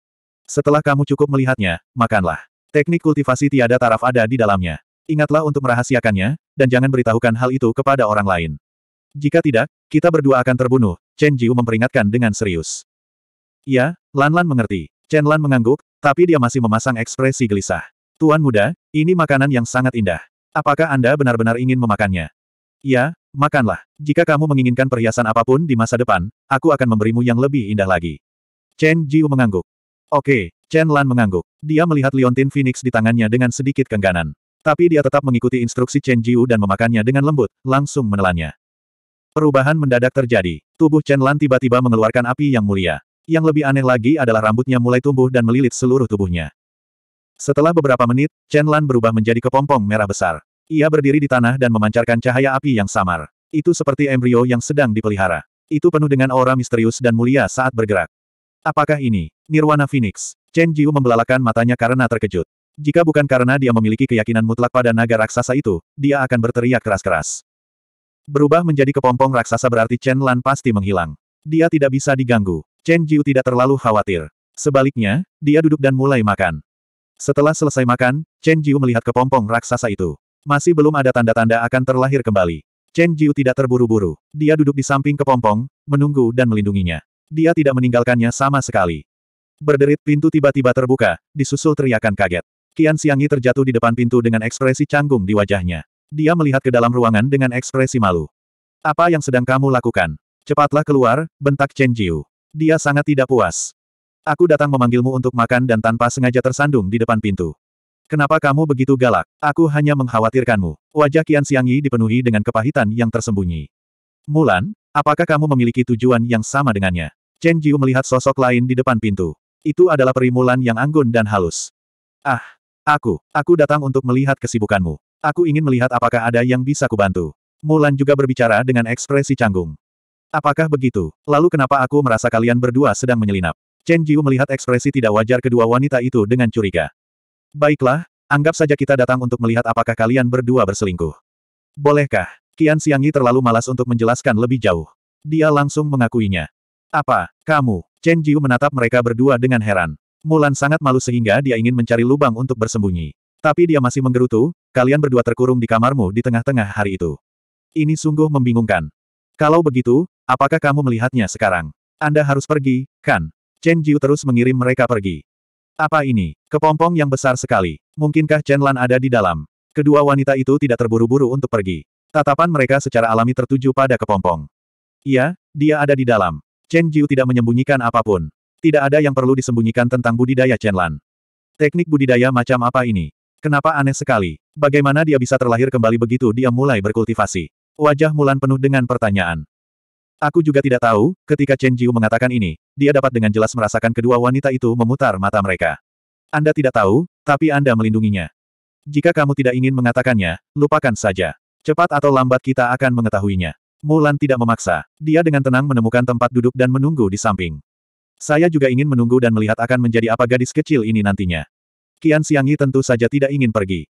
Setelah kamu cukup melihatnya, makanlah. Teknik kultivasi tiada taraf ada di dalamnya. Ingatlah untuk merahasiakannya, dan jangan beritahukan hal itu kepada orang lain. Jika tidak, kita berdua akan terbunuh, Chen Jiu memperingatkan dengan serius. Ya, Lan Lan mengerti. Chen Lan mengangguk, tapi dia masih memasang ekspresi gelisah. Tuan muda, ini makanan yang sangat indah. Apakah Anda benar-benar ingin memakannya? Ya, Makanlah. Jika kamu menginginkan perhiasan apapun di masa depan, aku akan memberimu yang lebih indah lagi. Chen Jiu mengangguk. Oke, Chen Lan mengangguk. Dia melihat liontin phoenix di tangannya dengan sedikit kengganan. Tapi dia tetap mengikuti instruksi Chen Jiu dan memakannya dengan lembut, langsung menelannya. Perubahan mendadak terjadi. Tubuh Chen Lan tiba-tiba mengeluarkan api yang mulia. Yang lebih aneh lagi adalah rambutnya mulai tumbuh dan melilit seluruh tubuhnya. Setelah beberapa menit, Chen Lan berubah menjadi kepompong merah besar. Ia berdiri di tanah dan memancarkan cahaya api yang samar. Itu seperti embrio yang sedang dipelihara. Itu penuh dengan aura misterius dan mulia saat bergerak. Apakah ini? Nirwana Phoenix. Chen Jiu membelalakan matanya karena terkejut. Jika bukan karena dia memiliki keyakinan mutlak pada naga raksasa itu, dia akan berteriak keras-keras. Berubah menjadi kepompong raksasa berarti Chen Lan pasti menghilang. Dia tidak bisa diganggu. Chen Jiu tidak terlalu khawatir. Sebaliknya, dia duduk dan mulai makan. Setelah selesai makan, Chen Jiu melihat kepompong raksasa itu. Masih belum ada tanda-tanda akan terlahir kembali. Chen Jiu tidak terburu-buru. Dia duduk di samping kepompong, menunggu dan melindunginya. Dia tidak meninggalkannya sama sekali. Berderit pintu tiba-tiba terbuka, disusul teriakan kaget. Qian Xiangyi terjatuh di depan pintu dengan ekspresi canggung di wajahnya. Dia melihat ke dalam ruangan dengan ekspresi malu. Apa yang sedang kamu lakukan? Cepatlah keluar, bentak Chen Jiu. Dia sangat tidak puas. Aku datang memanggilmu untuk makan dan tanpa sengaja tersandung di depan pintu. Kenapa kamu begitu galak? Aku hanya mengkhawatirkanmu. Wajah Kian Xiangyi dipenuhi dengan kepahitan yang tersembunyi. Mulan, apakah kamu memiliki tujuan yang sama dengannya? Chen Jiu melihat sosok lain di depan pintu. Itu adalah peri Mulan yang anggun dan halus. Ah, aku, aku datang untuk melihat kesibukanmu. Aku ingin melihat apakah ada yang bisa kubantu. Mulan juga berbicara dengan ekspresi canggung. Apakah begitu? Lalu kenapa aku merasa kalian berdua sedang menyelinap? Chen Jiu melihat ekspresi tidak wajar kedua wanita itu dengan curiga. Baiklah, anggap saja kita datang untuk melihat apakah kalian berdua berselingkuh. Bolehkah? Kian Siangi terlalu malas untuk menjelaskan lebih jauh. Dia langsung mengakuinya. Apa, kamu? Chen Jiu menatap mereka berdua dengan heran. Mulan sangat malu sehingga dia ingin mencari lubang untuk bersembunyi. Tapi dia masih menggerutu, kalian berdua terkurung di kamarmu di tengah-tengah hari itu. Ini sungguh membingungkan. Kalau begitu, apakah kamu melihatnya sekarang? Anda harus pergi, kan? Chen Jiu terus mengirim mereka pergi. Apa ini? Kepompong yang besar sekali. Mungkinkah Chen Lan ada di dalam? Kedua wanita itu tidak terburu-buru untuk pergi. Tatapan mereka secara alami tertuju pada kepompong. Iya, dia ada di dalam. Chen Jiu tidak menyembunyikan apapun. Tidak ada yang perlu disembunyikan tentang budidaya Chen Lan. Teknik budidaya macam apa ini? Kenapa aneh sekali? Bagaimana dia bisa terlahir kembali begitu dia mulai berkultivasi? Wajah Mulan penuh dengan pertanyaan. Aku juga tidak tahu, ketika Chen Jiu mengatakan ini, dia dapat dengan jelas merasakan kedua wanita itu memutar mata mereka. Anda tidak tahu, tapi Anda melindunginya. Jika kamu tidak ingin mengatakannya, lupakan saja. Cepat atau lambat kita akan mengetahuinya. Mulan tidak memaksa. Dia dengan tenang menemukan tempat duduk dan menunggu di samping. Saya juga ingin menunggu dan melihat akan menjadi apa gadis kecil ini nantinya. Kian Siangi tentu saja tidak ingin pergi.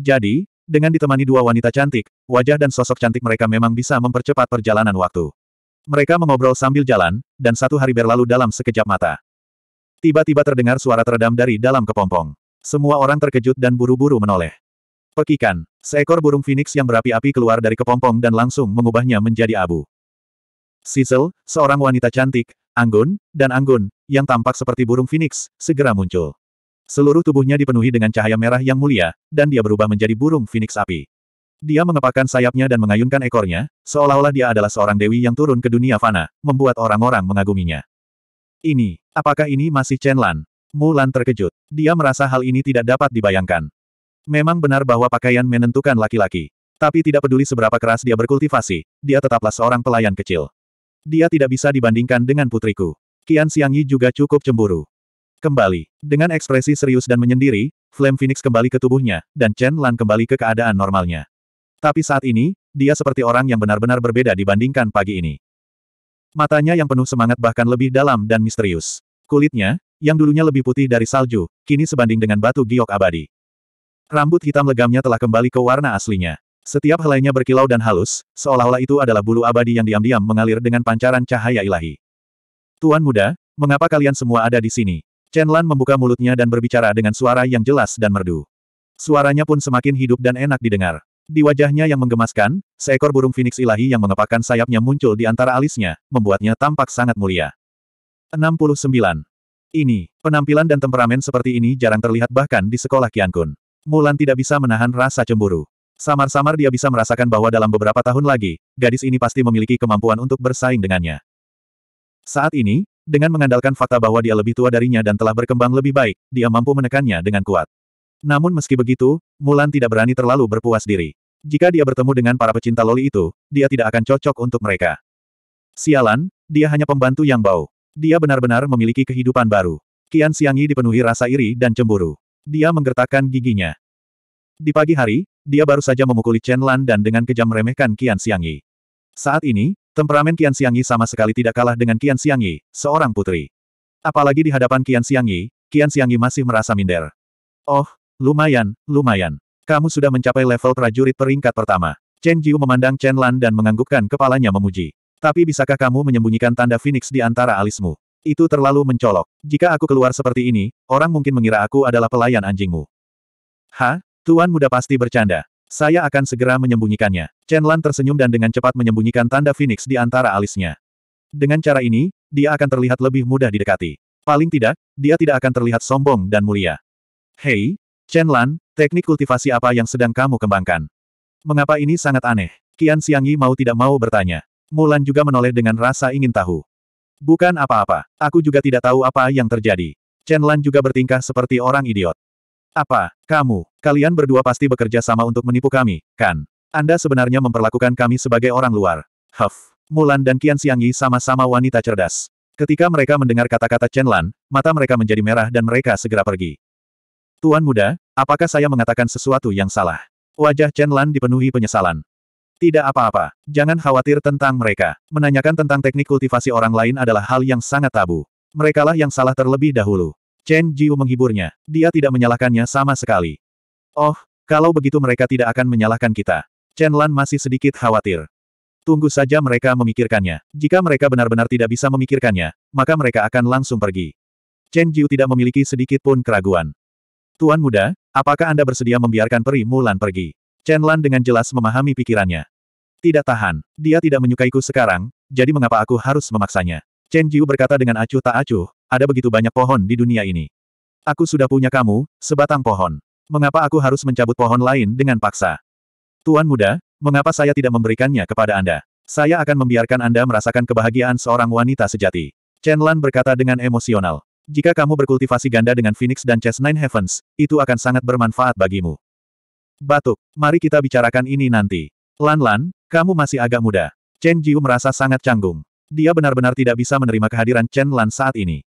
Jadi, dengan ditemani dua wanita cantik, wajah dan sosok cantik mereka memang bisa mempercepat perjalanan waktu. Mereka mengobrol sambil jalan, dan satu hari berlalu dalam sekejap mata. Tiba-tiba terdengar suara teredam dari dalam kepompong. Semua orang terkejut dan buru-buru menoleh. Pekikan, seekor burung phoenix yang berapi-api keluar dari kepompong dan langsung mengubahnya menjadi abu. Sizzle, seorang wanita cantik, anggun, dan anggun, yang tampak seperti burung phoenix, segera muncul. Seluruh tubuhnya dipenuhi dengan cahaya merah yang mulia, dan dia berubah menjadi burung phoenix api. Dia mengepakkan sayapnya dan mengayunkan ekornya, seolah-olah dia adalah seorang dewi yang turun ke dunia fana, membuat orang-orang mengaguminya. Ini, apakah ini masih Chen Lan? Mulan terkejut. Dia merasa hal ini tidak dapat dibayangkan. Memang benar bahwa pakaian menentukan laki-laki. Tapi tidak peduli seberapa keras dia berkultivasi, dia tetaplah seorang pelayan kecil. Dia tidak bisa dibandingkan dengan putriku. Qian Yi juga cukup cemburu. Kembali, dengan ekspresi serius dan menyendiri, Flame Phoenix kembali ke tubuhnya, dan Chen Lan kembali ke keadaan normalnya. Tapi saat ini, dia seperti orang yang benar-benar berbeda dibandingkan pagi ini. Matanya yang penuh semangat bahkan lebih dalam dan misterius. Kulitnya, yang dulunya lebih putih dari salju, kini sebanding dengan batu giok abadi. Rambut hitam legamnya telah kembali ke warna aslinya. Setiap helainya berkilau dan halus, seolah-olah itu adalah bulu abadi yang diam-diam mengalir dengan pancaran cahaya ilahi. Tuan muda, mengapa kalian semua ada di sini? Chen Lan membuka mulutnya dan berbicara dengan suara yang jelas dan merdu. Suaranya pun semakin hidup dan enak didengar. Di wajahnya yang menggemaskan, seekor burung Phoenix ilahi yang mengepakkan sayapnya muncul di antara alisnya, membuatnya tampak sangat mulia. 69. Ini, penampilan dan temperamen seperti ini jarang terlihat bahkan di sekolah Qiankun. Mulan tidak bisa menahan rasa cemburu. Samar-samar dia bisa merasakan bahwa dalam beberapa tahun lagi, gadis ini pasti memiliki kemampuan untuk bersaing dengannya. Saat ini, dengan mengandalkan fakta bahwa dia lebih tua darinya dan telah berkembang lebih baik, dia mampu menekannya dengan kuat. Namun meski begitu, Mulan tidak berani terlalu berpuas diri. Jika dia bertemu dengan para pecinta loli itu, dia tidak akan cocok untuk mereka. Sialan, dia hanya pembantu yang bau. Dia benar-benar memiliki kehidupan baru. Kian Siangi dipenuhi rasa iri dan cemburu. Dia menggertakkan giginya. Di pagi hari, dia baru saja memukuli Chen Lan dan dengan kejam meremehkan Kian Siangi. Saat ini, temperamen Kian Siangi sama sekali tidak kalah dengan Kian Siangi, seorang putri. Apalagi di hadapan Kian Siangi, Kian Siangi masih merasa minder. Oh, Lumayan, lumayan. Kamu sudah mencapai level prajurit peringkat pertama. Chen Jiu memandang Chen Lan dan menganggukkan kepalanya memuji. Tapi bisakah kamu menyembunyikan tanda Phoenix di antara alismu? Itu terlalu mencolok. Jika aku keluar seperti ini, orang mungkin mengira aku adalah pelayan anjingmu. Ha? Tuan muda pasti bercanda. Saya akan segera menyembunyikannya. Chen Lan tersenyum dan dengan cepat menyembunyikan tanda Phoenix di antara alisnya. Dengan cara ini, dia akan terlihat lebih mudah didekati. Paling tidak, dia tidak akan terlihat sombong dan mulia. Hei, Chen Lan, teknik kultivasi apa yang sedang kamu kembangkan? Mengapa ini sangat aneh? Qian Yi mau tidak mau bertanya. Mulan juga menoleh dengan rasa ingin tahu. Bukan apa-apa, aku juga tidak tahu apa yang terjadi. Chen Lan juga bertingkah seperti orang idiot. Apa, kamu, kalian berdua pasti bekerja sama untuk menipu kami, kan? Anda sebenarnya memperlakukan kami sebagai orang luar. Huff, Mulan dan Qian Yi sama-sama wanita cerdas. Ketika mereka mendengar kata-kata Chen Lan, mata mereka menjadi merah dan mereka segera pergi. Tuan muda, apakah saya mengatakan sesuatu yang salah? Wajah Chen Lan dipenuhi penyesalan. Tidak apa-apa, jangan khawatir tentang mereka. Menanyakan tentang teknik kultivasi orang lain adalah hal yang sangat tabu. Merekalah yang salah terlebih dahulu. Chen Jiu menghiburnya, dia tidak menyalahkannya sama sekali. Oh, kalau begitu mereka tidak akan menyalahkan kita. Chen Lan masih sedikit khawatir. Tunggu saja mereka memikirkannya. Jika mereka benar-benar tidak bisa memikirkannya, maka mereka akan langsung pergi. Chen Jiu tidak memiliki sedikit pun keraguan. Tuan muda, apakah Anda bersedia membiarkan peri Mulan pergi? Chen Lan dengan jelas memahami pikirannya. Tidak tahan, dia tidak menyukaiku sekarang, jadi mengapa aku harus memaksanya? Chen Jiu berkata dengan acuh tak acuh, ada begitu banyak pohon di dunia ini. Aku sudah punya kamu, sebatang pohon. Mengapa aku harus mencabut pohon lain dengan paksa? Tuan muda, mengapa saya tidak memberikannya kepada Anda? Saya akan membiarkan Anda merasakan kebahagiaan seorang wanita sejati. Chen Lan berkata dengan emosional. Jika kamu berkultivasi ganda dengan Phoenix dan Chess Nine Heavens, itu akan sangat bermanfaat bagimu. Batuk, mari kita bicarakan ini nanti. Lan-Lan, kamu masih agak muda. Chen Jiu merasa sangat canggung. Dia benar-benar tidak bisa menerima kehadiran Chen Lan saat ini.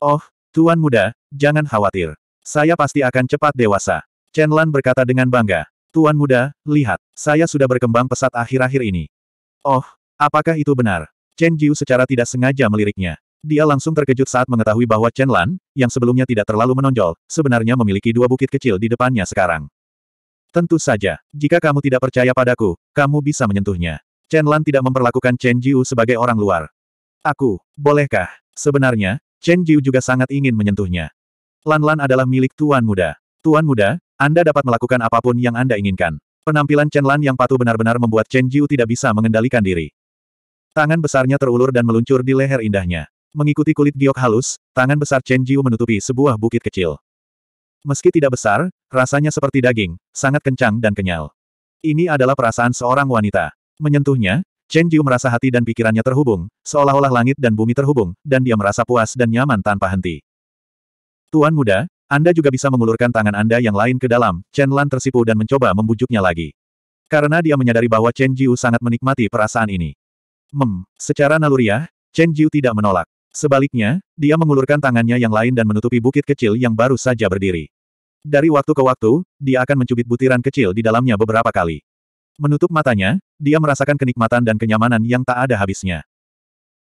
Oh, Tuan muda, jangan khawatir. Saya pasti akan cepat dewasa. Chen Lan berkata dengan bangga. Tuan muda, lihat, saya sudah berkembang pesat akhir-akhir ini. Oh, apakah itu benar? Chen Jiu secara tidak sengaja meliriknya. Dia langsung terkejut saat mengetahui bahwa Chen Lan, yang sebelumnya tidak terlalu menonjol, sebenarnya memiliki dua bukit kecil di depannya sekarang. Tentu saja, jika kamu tidak percaya padaku, kamu bisa menyentuhnya. Chen Lan tidak memperlakukan Chen Jiu sebagai orang luar. Aku, bolehkah? Sebenarnya, Chen Jiu juga sangat ingin menyentuhnya. Lan Lan adalah milik Tuan Muda. Tuan Muda, Anda dapat melakukan apapun yang Anda inginkan. Penampilan Chen Lan yang patuh benar-benar membuat Chen Jiu tidak bisa mengendalikan diri. Tangan besarnya terulur dan meluncur di leher indahnya. Mengikuti kulit giok halus, tangan besar Chen Jiu menutupi sebuah bukit kecil. Meski tidak besar, rasanya seperti daging, sangat kencang dan kenyal. Ini adalah perasaan seorang wanita. Menyentuhnya, Chen Jiu merasa hati dan pikirannya terhubung, seolah-olah langit dan bumi terhubung, dan dia merasa puas dan nyaman tanpa henti. Tuan muda, Anda juga bisa mengulurkan tangan Anda yang lain ke dalam, Chen Lan tersipu dan mencoba membujuknya lagi. Karena dia menyadari bahwa Chen Jiu sangat menikmati perasaan ini. Mem, secara naluriah, Chen Jiu tidak menolak. Sebaliknya, dia mengulurkan tangannya yang lain dan menutupi bukit kecil yang baru saja berdiri. Dari waktu ke waktu, dia akan mencubit butiran kecil di dalamnya beberapa kali. Menutup matanya, dia merasakan kenikmatan dan kenyamanan yang tak ada habisnya.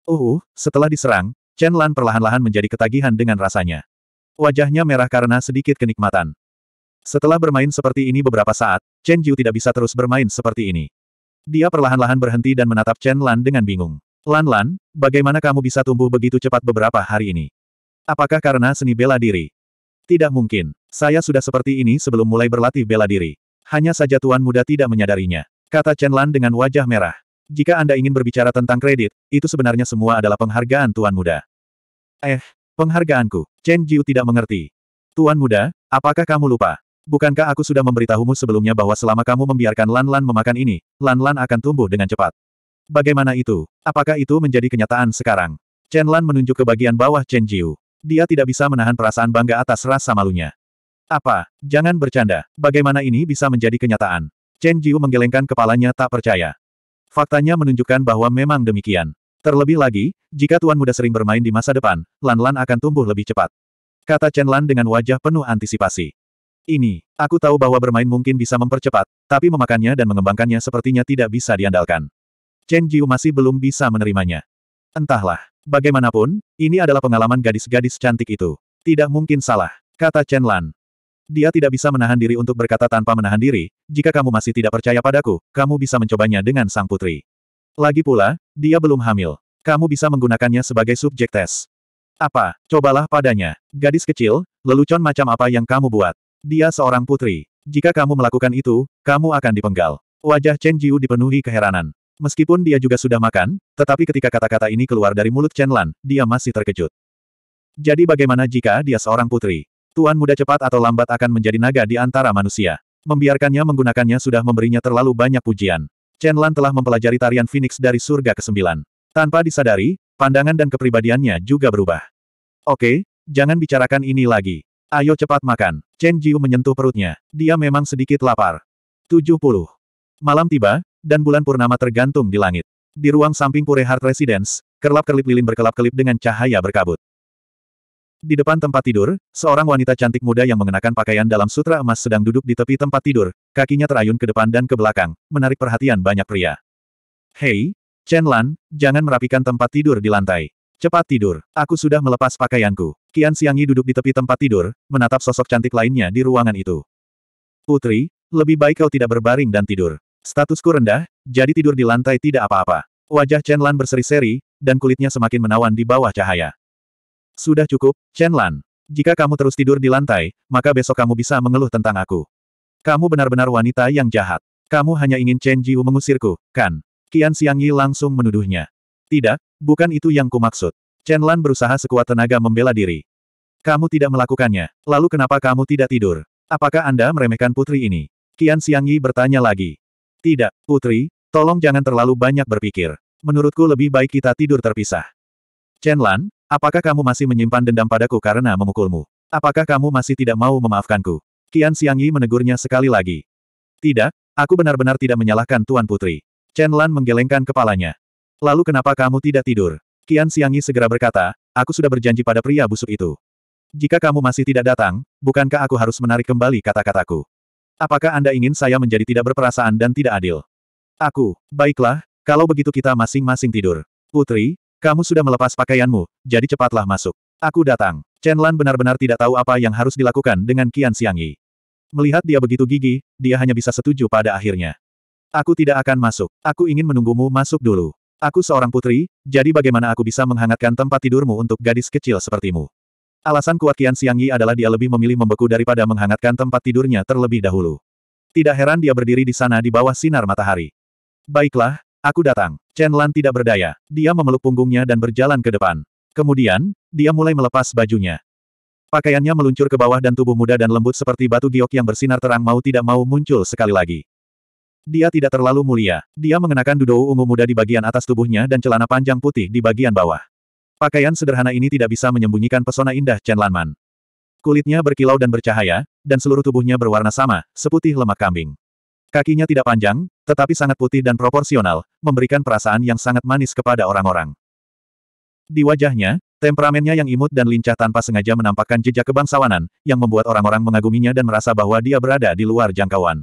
Uh, setelah diserang, Chen Lan perlahan-lahan menjadi ketagihan dengan rasanya. Wajahnya merah karena sedikit kenikmatan. Setelah bermain seperti ini beberapa saat, Chen Jiu tidak bisa terus bermain seperti ini. Dia perlahan-lahan berhenti dan menatap Chen Lan dengan bingung. Lan-Lan, bagaimana kamu bisa tumbuh begitu cepat beberapa hari ini? Apakah karena seni bela diri? Tidak mungkin. Saya sudah seperti ini sebelum mulai berlatih bela diri. Hanya saja Tuan Muda tidak menyadarinya. Kata Chen Lan dengan wajah merah. Jika Anda ingin berbicara tentang kredit, itu sebenarnya semua adalah penghargaan Tuan Muda. Eh, penghargaanku. Chen Jiu tidak mengerti. Tuan Muda, apakah kamu lupa? Bukankah aku sudah memberitahumu sebelumnya bahwa selama kamu membiarkan Lan Lan memakan ini, Lan Lan akan tumbuh dengan cepat. Bagaimana itu? Apakah itu menjadi kenyataan sekarang? Chen Lan menunjuk ke bagian bawah Chen Jiu. Dia tidak bisa menahan perasaan bangga atas rasa malunya. Apa? Jangan bercanda. Bagaimana ini bisa menjadi kenyataan? Chen Jiu menggelengkan kepalanya tak percaya. Faktanya menunjukkan bahwa memang demikian. Terlebih lagi, jika Tuan Muda sering bermain di masa depan, Lan Lan akan tumbuh lebih cepat. Kata Chen Lan dengan wajah penuh antisipasi. Ini, aku tahu bahwa bermain mungkin bisa mempercepat, tapi memakannya dan mengembangkannya sepertinya tidak bisa diandalkan. Chen Jiu masih belum bisa menerimanya. Entahlah. Bagaimanapun, ini adalah pengalaman gadis-gadis cantik itu. Tidak mungkin salah, kata Chen Lan. Dia tidak bisa menahan diri untuk berkata tanpa menahan diri, jika kamu masih tidak percaya padaku, kamu bisa mencobanya dengan sang putri. Lagi pula, dia belum hamil. Kamu bisa menggunakannya sebagai subjek tes. Apa? Cobalah padanya. Gadis kecil, lelucon macam apa yang kamu buat? Dia seorang putri. Jika kamu melakukan itu, kamu akan dipenggal. Wajah Chen Jiu dipenuhi keheranan. Meskipun dia juga sudah makan, tetapi ketika kata-kata ini keluar dari mulut Chen Lan, dia masih terkejut. Jadi bagaimana jika dia seorang putri? Tuan muda cepat atau lambat akan menjadi naga di antara manusia. Membiarkannya menggunakannya sudah memberinya terlalu banyak pujian. Chen Lan telah mempelajari tarian Phoenix dari surga ke-9. Tanpa disadari, pandangan dan kepribadiannya juga berubah. Oke, jangan bicarakan ini lagi. Ayo cepat makan. Chen Jiu menyentuh perutnya. Dia memang sedikit lapar. 70. Malam tiba, dan bulan purnama tergantung di langit. Di ruang samping Heart Residence, kerlap-kerlip lilin berkelap-kelip dengan cahaya berkabut. Di depan tempat tidur, seorang wanita cantik muda yang mengenakan pakaian dalam sutra emas sedang duduk di tepi tempat tidur, kakinya terayun ke depan dan ke belakang, menarik perhatian banyak pria. Hei, Chen Lan, jangan merapikan tempat tidur di lantai. Cepat tidur, aku sudah melepas pakaianku. Kian Siangi duduk di tepi tempat tidur, menatap sosok cantik lainnya di ruangan itu. Putri, lebih baik kau tidak berbaring dan tidur. Statusku rendah, jadi tidur di lantai tidak apa-apa. Wajah Chen Lan berseri-seri, dan kulitnya semakin menawan di bawah cahaya. Sudah cukup, Chen Lan. Jika kamu terus tidur di lantai, maka besok kamu bisa mengeluh tentang aku. Kamu benar-benar wanita yang jahat. Kamu hanya ingin Chen Jiu mengusirku, kan? Qian Xiang Yi langsung menuduhnya. Tidak, bukan itu yang kumaksud. Chen Lan berusaha sekuat tenaga membela diri. Kamu tidak melakukannya, lalu kenapa kamu tidak tidur? Apakah Anda meremehkan putri ini? Qian Xiang Yi bertanya lagi. Tidak, Putri, tolong jangan terlalu banyak berpikir. Menurutku lebih baik kita tidur terpisah. Chen Lan, apakah kamu masih menyimpan dendam padaku karena memukulmu? Apakah kamu masih tidak mau memaafkanku? Qian Xiangyi menegurnya sekali lagi. Tidak, aku benar-benar tidak menyalahkan Tuan Putri. Chen Lan menggelengkan kepalanya. Lalu kenapa kamu tidak tidur? Qian Xiangyi segera berkata, aku sudah berjanji pada pria busuk itu. Jika kamu masih tidak datang, bukankah aku harus menarik kembali kata-kataku? Apakah Anda ingin saya menjadi tidak berperasaan dan tidak adil? Aku, baiklah, kalau begitu kita masing-masing tidur. Putri, kamu sudah melepas pakaianmu, jadi cepatlah masuk. Aku datang. Chen Lan benar-benar tidak tahu apa yang harus dilakukan dengan Qian Xiangyi. Melihat dia begitu gigi, dia hanya bisa setuju pada akhirnya. Aku tidak akan masuk. Aku ingin menunggumu masuk dulu. Aku seorang putri, jadi bagaimana aku bisa menghangatkan tempat tidurmu untuk gadis kecil sepertimu? Alasan kuat Qian Yi adalah dia lebih memilih membeku daripada menghangatkan tempat tidurnya terlebih dahulu. Tidak heran dia berdiri di sana di bawah sinar matahari. Baiklah, aku datang. Chen Lan tidak berdaya. Dia memeluk punggungnya dan berjalan ke depan. Kemudian, dia mulai melepas bajunya. Pakaiannya meluncur ke bawah dan tubuh muda dan lembut seperti batu giok yang bersinar terang mau tidak mau muncul sekali lagi. Dia tidak terlalu mulia. Dia mengenakan dudou ungu muda di bagian atas tubuhnya dan celana panjang putih di bagian bawah. Pakaian sederhana ini tidak bisa menyembunyikan pesona indah Chen Lanman. Kulitnya berkilau dan bercahaya, dan seluruh tubuhnya berwarna sama, seputih lemak kambing. Kakinya tidak panjang, tetapi sangat putih dan proporsional, memberikan perasaan yang sangat manis kepada orang-orang. Di wajahnya, temperamennya yang imut dan lincah tanpa sengaja menampakkan jejak kebangsawanan, yang membuat orang-orang mengaguminya dan merasa bahwa dia berada di luar jangkauan.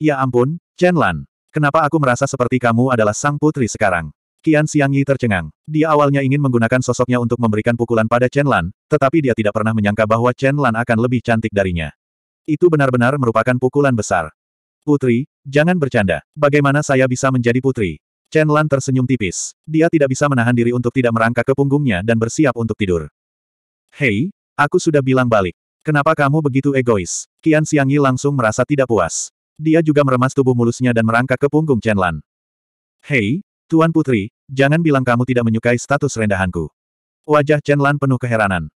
Ya ampun, Chen Lan, kenapa aku merasa seperti kamu adalah sang putri sekarang? Qian Xiangyi tercengang. Dia awalnya ingin menggunakan sosoknya untuk memberikan pukulan pada Chen Lan, tetapi dia tidak pernah menyangka bahwa Chen Lan akan lebih cantik darinya. Itu benar-benar merupakan pukulan besar. Putri, jangan bercanda. Bagaimana saya bisa menjadi putri? Chen Lan tersenyum tipis. Dia tidak bisa menahan diri untuk tidak merangkak ke punggungnya dan bersiap untuk tidur. Hei, aku sudah bilang balik. Kenapa kamu begitu egois? Qian Xiangyi langsung merasa tidak puas. Dia juga meremas tubuh mulusnya dan merangkak ke punggung Chen Lan. Hei, Tuan Putri, jangan bilang kamu tidak menyukai status rendahanku. Wajah Chen Lan penuh keheranan.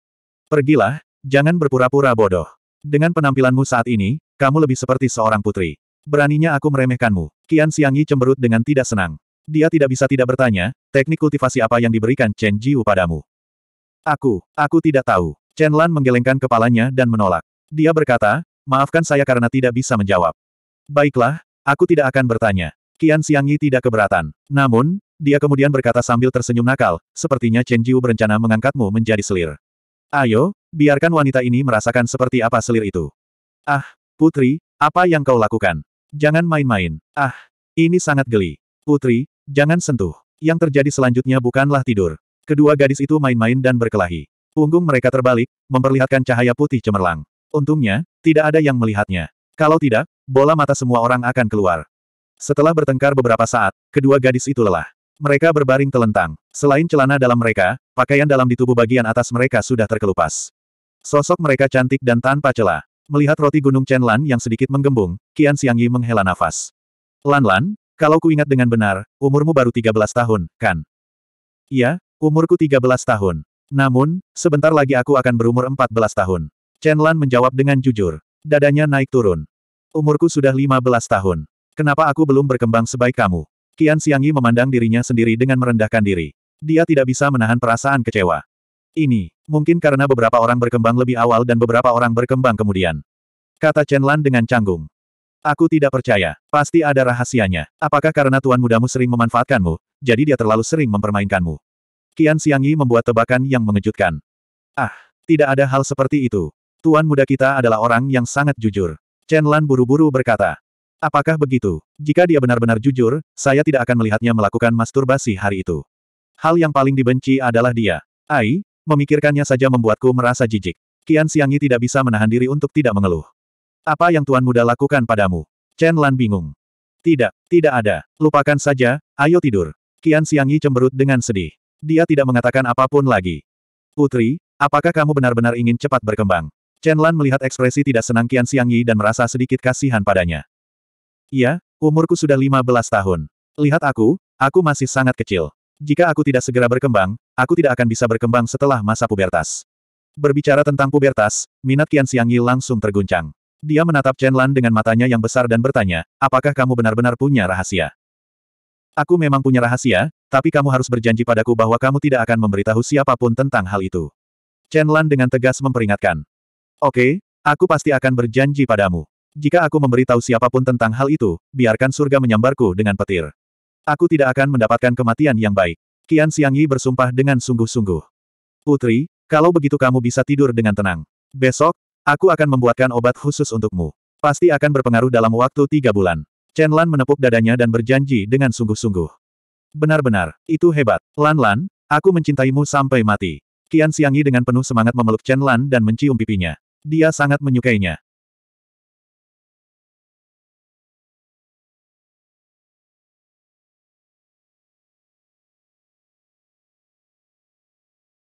Pergilah, jangan berpura-pura bodoh. Dengan penampilanmu saat ini, kamu lebih seperti seorang putri. Beraninya aku meremehkanmu. Qian Yi cemberut dengan tidak senang. Dia tidak bisa tidak bertanya, teknik kultivasi apa yang diberikan Chen Jiu padamu. Aku, aku tidak tahu. Chen Lan menggelengkan kepalanya dan menolak. Dia berkata, maafkan saya karena tidak bisa menjawab. Baiklah, aku tidak akan bertanya. Qian Xiangyi tidak keberatan. Namun, dia kemudian berkata sambil tersenyum nakal, sepertinya Chen Jiu berencana mengangkatmu menjadi selir. Ayo, biarkan wanita ini merasakan seperti apa selir itu. Ah, putri, apa yang kau lakukan? Jangan main-main. Ah, ini sangat geli. Putri, jangan sentuh. Yang terjadi selanjutnya bukanlah tidur. Kedua gadis itu main-main dan berkelahi. Punggung mereka terbalik, memperlihatkan cahaya putih cemerlang. Untungnya, tidak ada yang melihatnya. Kalau tidak, bola mata semua orang akan keluar. Setelah bertengkar beberapa saat, kedua gadis itu lelah. Mereka berbaring telentang. Selain celana dalam mereka, pakaian dalam di tubuh bagian atas mereka sudah terkelupas. Sosok mereka cantik dan tanpa celah. Melihat roti gunung Chen Lan yang sedikit menggembung, Qian Yi menghela nafas. Lan-lan, kalau ku ingat dengan benar, umurmu baru 13 tahun, kan? Iya, umurku 13 tahun. Namun, sebentar lagi aku akan berumur 14 tahun. Chen Lan menjawab dengan jujur. Dadanya naik turun. Umurku sudah 15 tahun. Kenapa aku belum berkembang sebaik kamu? Qian Xiangyi memandang dirinya sendiri dengan merendahkan diri. Dia tidak bisa menahan perasaan kecewa. Ini, mungkin karena beberapa orang berkembang lebih awal dan beberapa orang berkembang kemudian. Kata Chen Lan dengan canggung. Aku tidak percaya, pasti ada rahasianya. Apakah karena tuan mudamu sering memanfaatkanmu, jadi dia terlalu sering mempermainkanmu? Qian Xiangyi membuat tebakan yang mengejutkan. Ah, tidak ada hal seperti itu. Tuan muda kita adalah orang yang sangat jujur. Chen Lan buru-buru berkata. Apakah begitu? Jika dia benar-benar jujur, saya tidak akan melihatnya melakukan masturbasi hari itu. Hal yang paling dibenci adalah dia. Ai, memikirkannya saja membuatku merasa jijik. Kian Siangi tidak bisa menahan diri untuk tidak mengeluh. Apa yang Tuan Muda lakukan padamu? Chen Lan bingung. Tidak, tidak ada. Lupakan saja, ayo tidur. Kian Siangi cemberut dengan sedih. Dia tidak mengatakan apapun lagi. Putri, apakah kamu benar-benar ingin cepat berkembang? Chen Lan melihat ekspresi tidak senang Kian Xiangyi dan merasa sedikit kasihan padanya. Iya, umurku sudah 15 tahun. Lihat aku, aku masih sangat kecil. Jika aku tidak segera berkembang, aku tidak akan bisa berkembang setelah masa pubertas. Berbicara tentang pubertas, minat Qian Yi langsung terguncang. Dia menatap Chen Lan dengan matanya yang besar dan bertanya, apakah kamu benar-benar punya rahasia? Aku memang punya rahasia, tapi kamu harus berjanji padaku bahwa kamu tidak akan memberitahu siapapun tentang hal itu. Chen Lan dengan tegas memperingatkan. Oke, okay, aku pasti akan berjanji padamu. Jika aku memberitahu siapapun tentang hal itu, biarkan surga menyambarku dengan petir. Aku tidak akan mendapatkan kematian yang baik. Qian Yi bersumpah dengan sungguh-sungguh. Putri, kalau begitu kamu bisa tidur dengan tenang. Besok, aku akan membuatkan obat khusus untukmu. Pasti akan berpengaruh dalam waktu tiga bulan. Chen Lan menepuk dadanya dan berjanji dengan sungguh-sungguh. Benar-benar, itu hebat. Lan Lan, aku mencintaimu sampai mati. Qian Yi dengan penuh semangat memeluk Chen Lan dan mencium pipinya. Dia sangat menyukainya.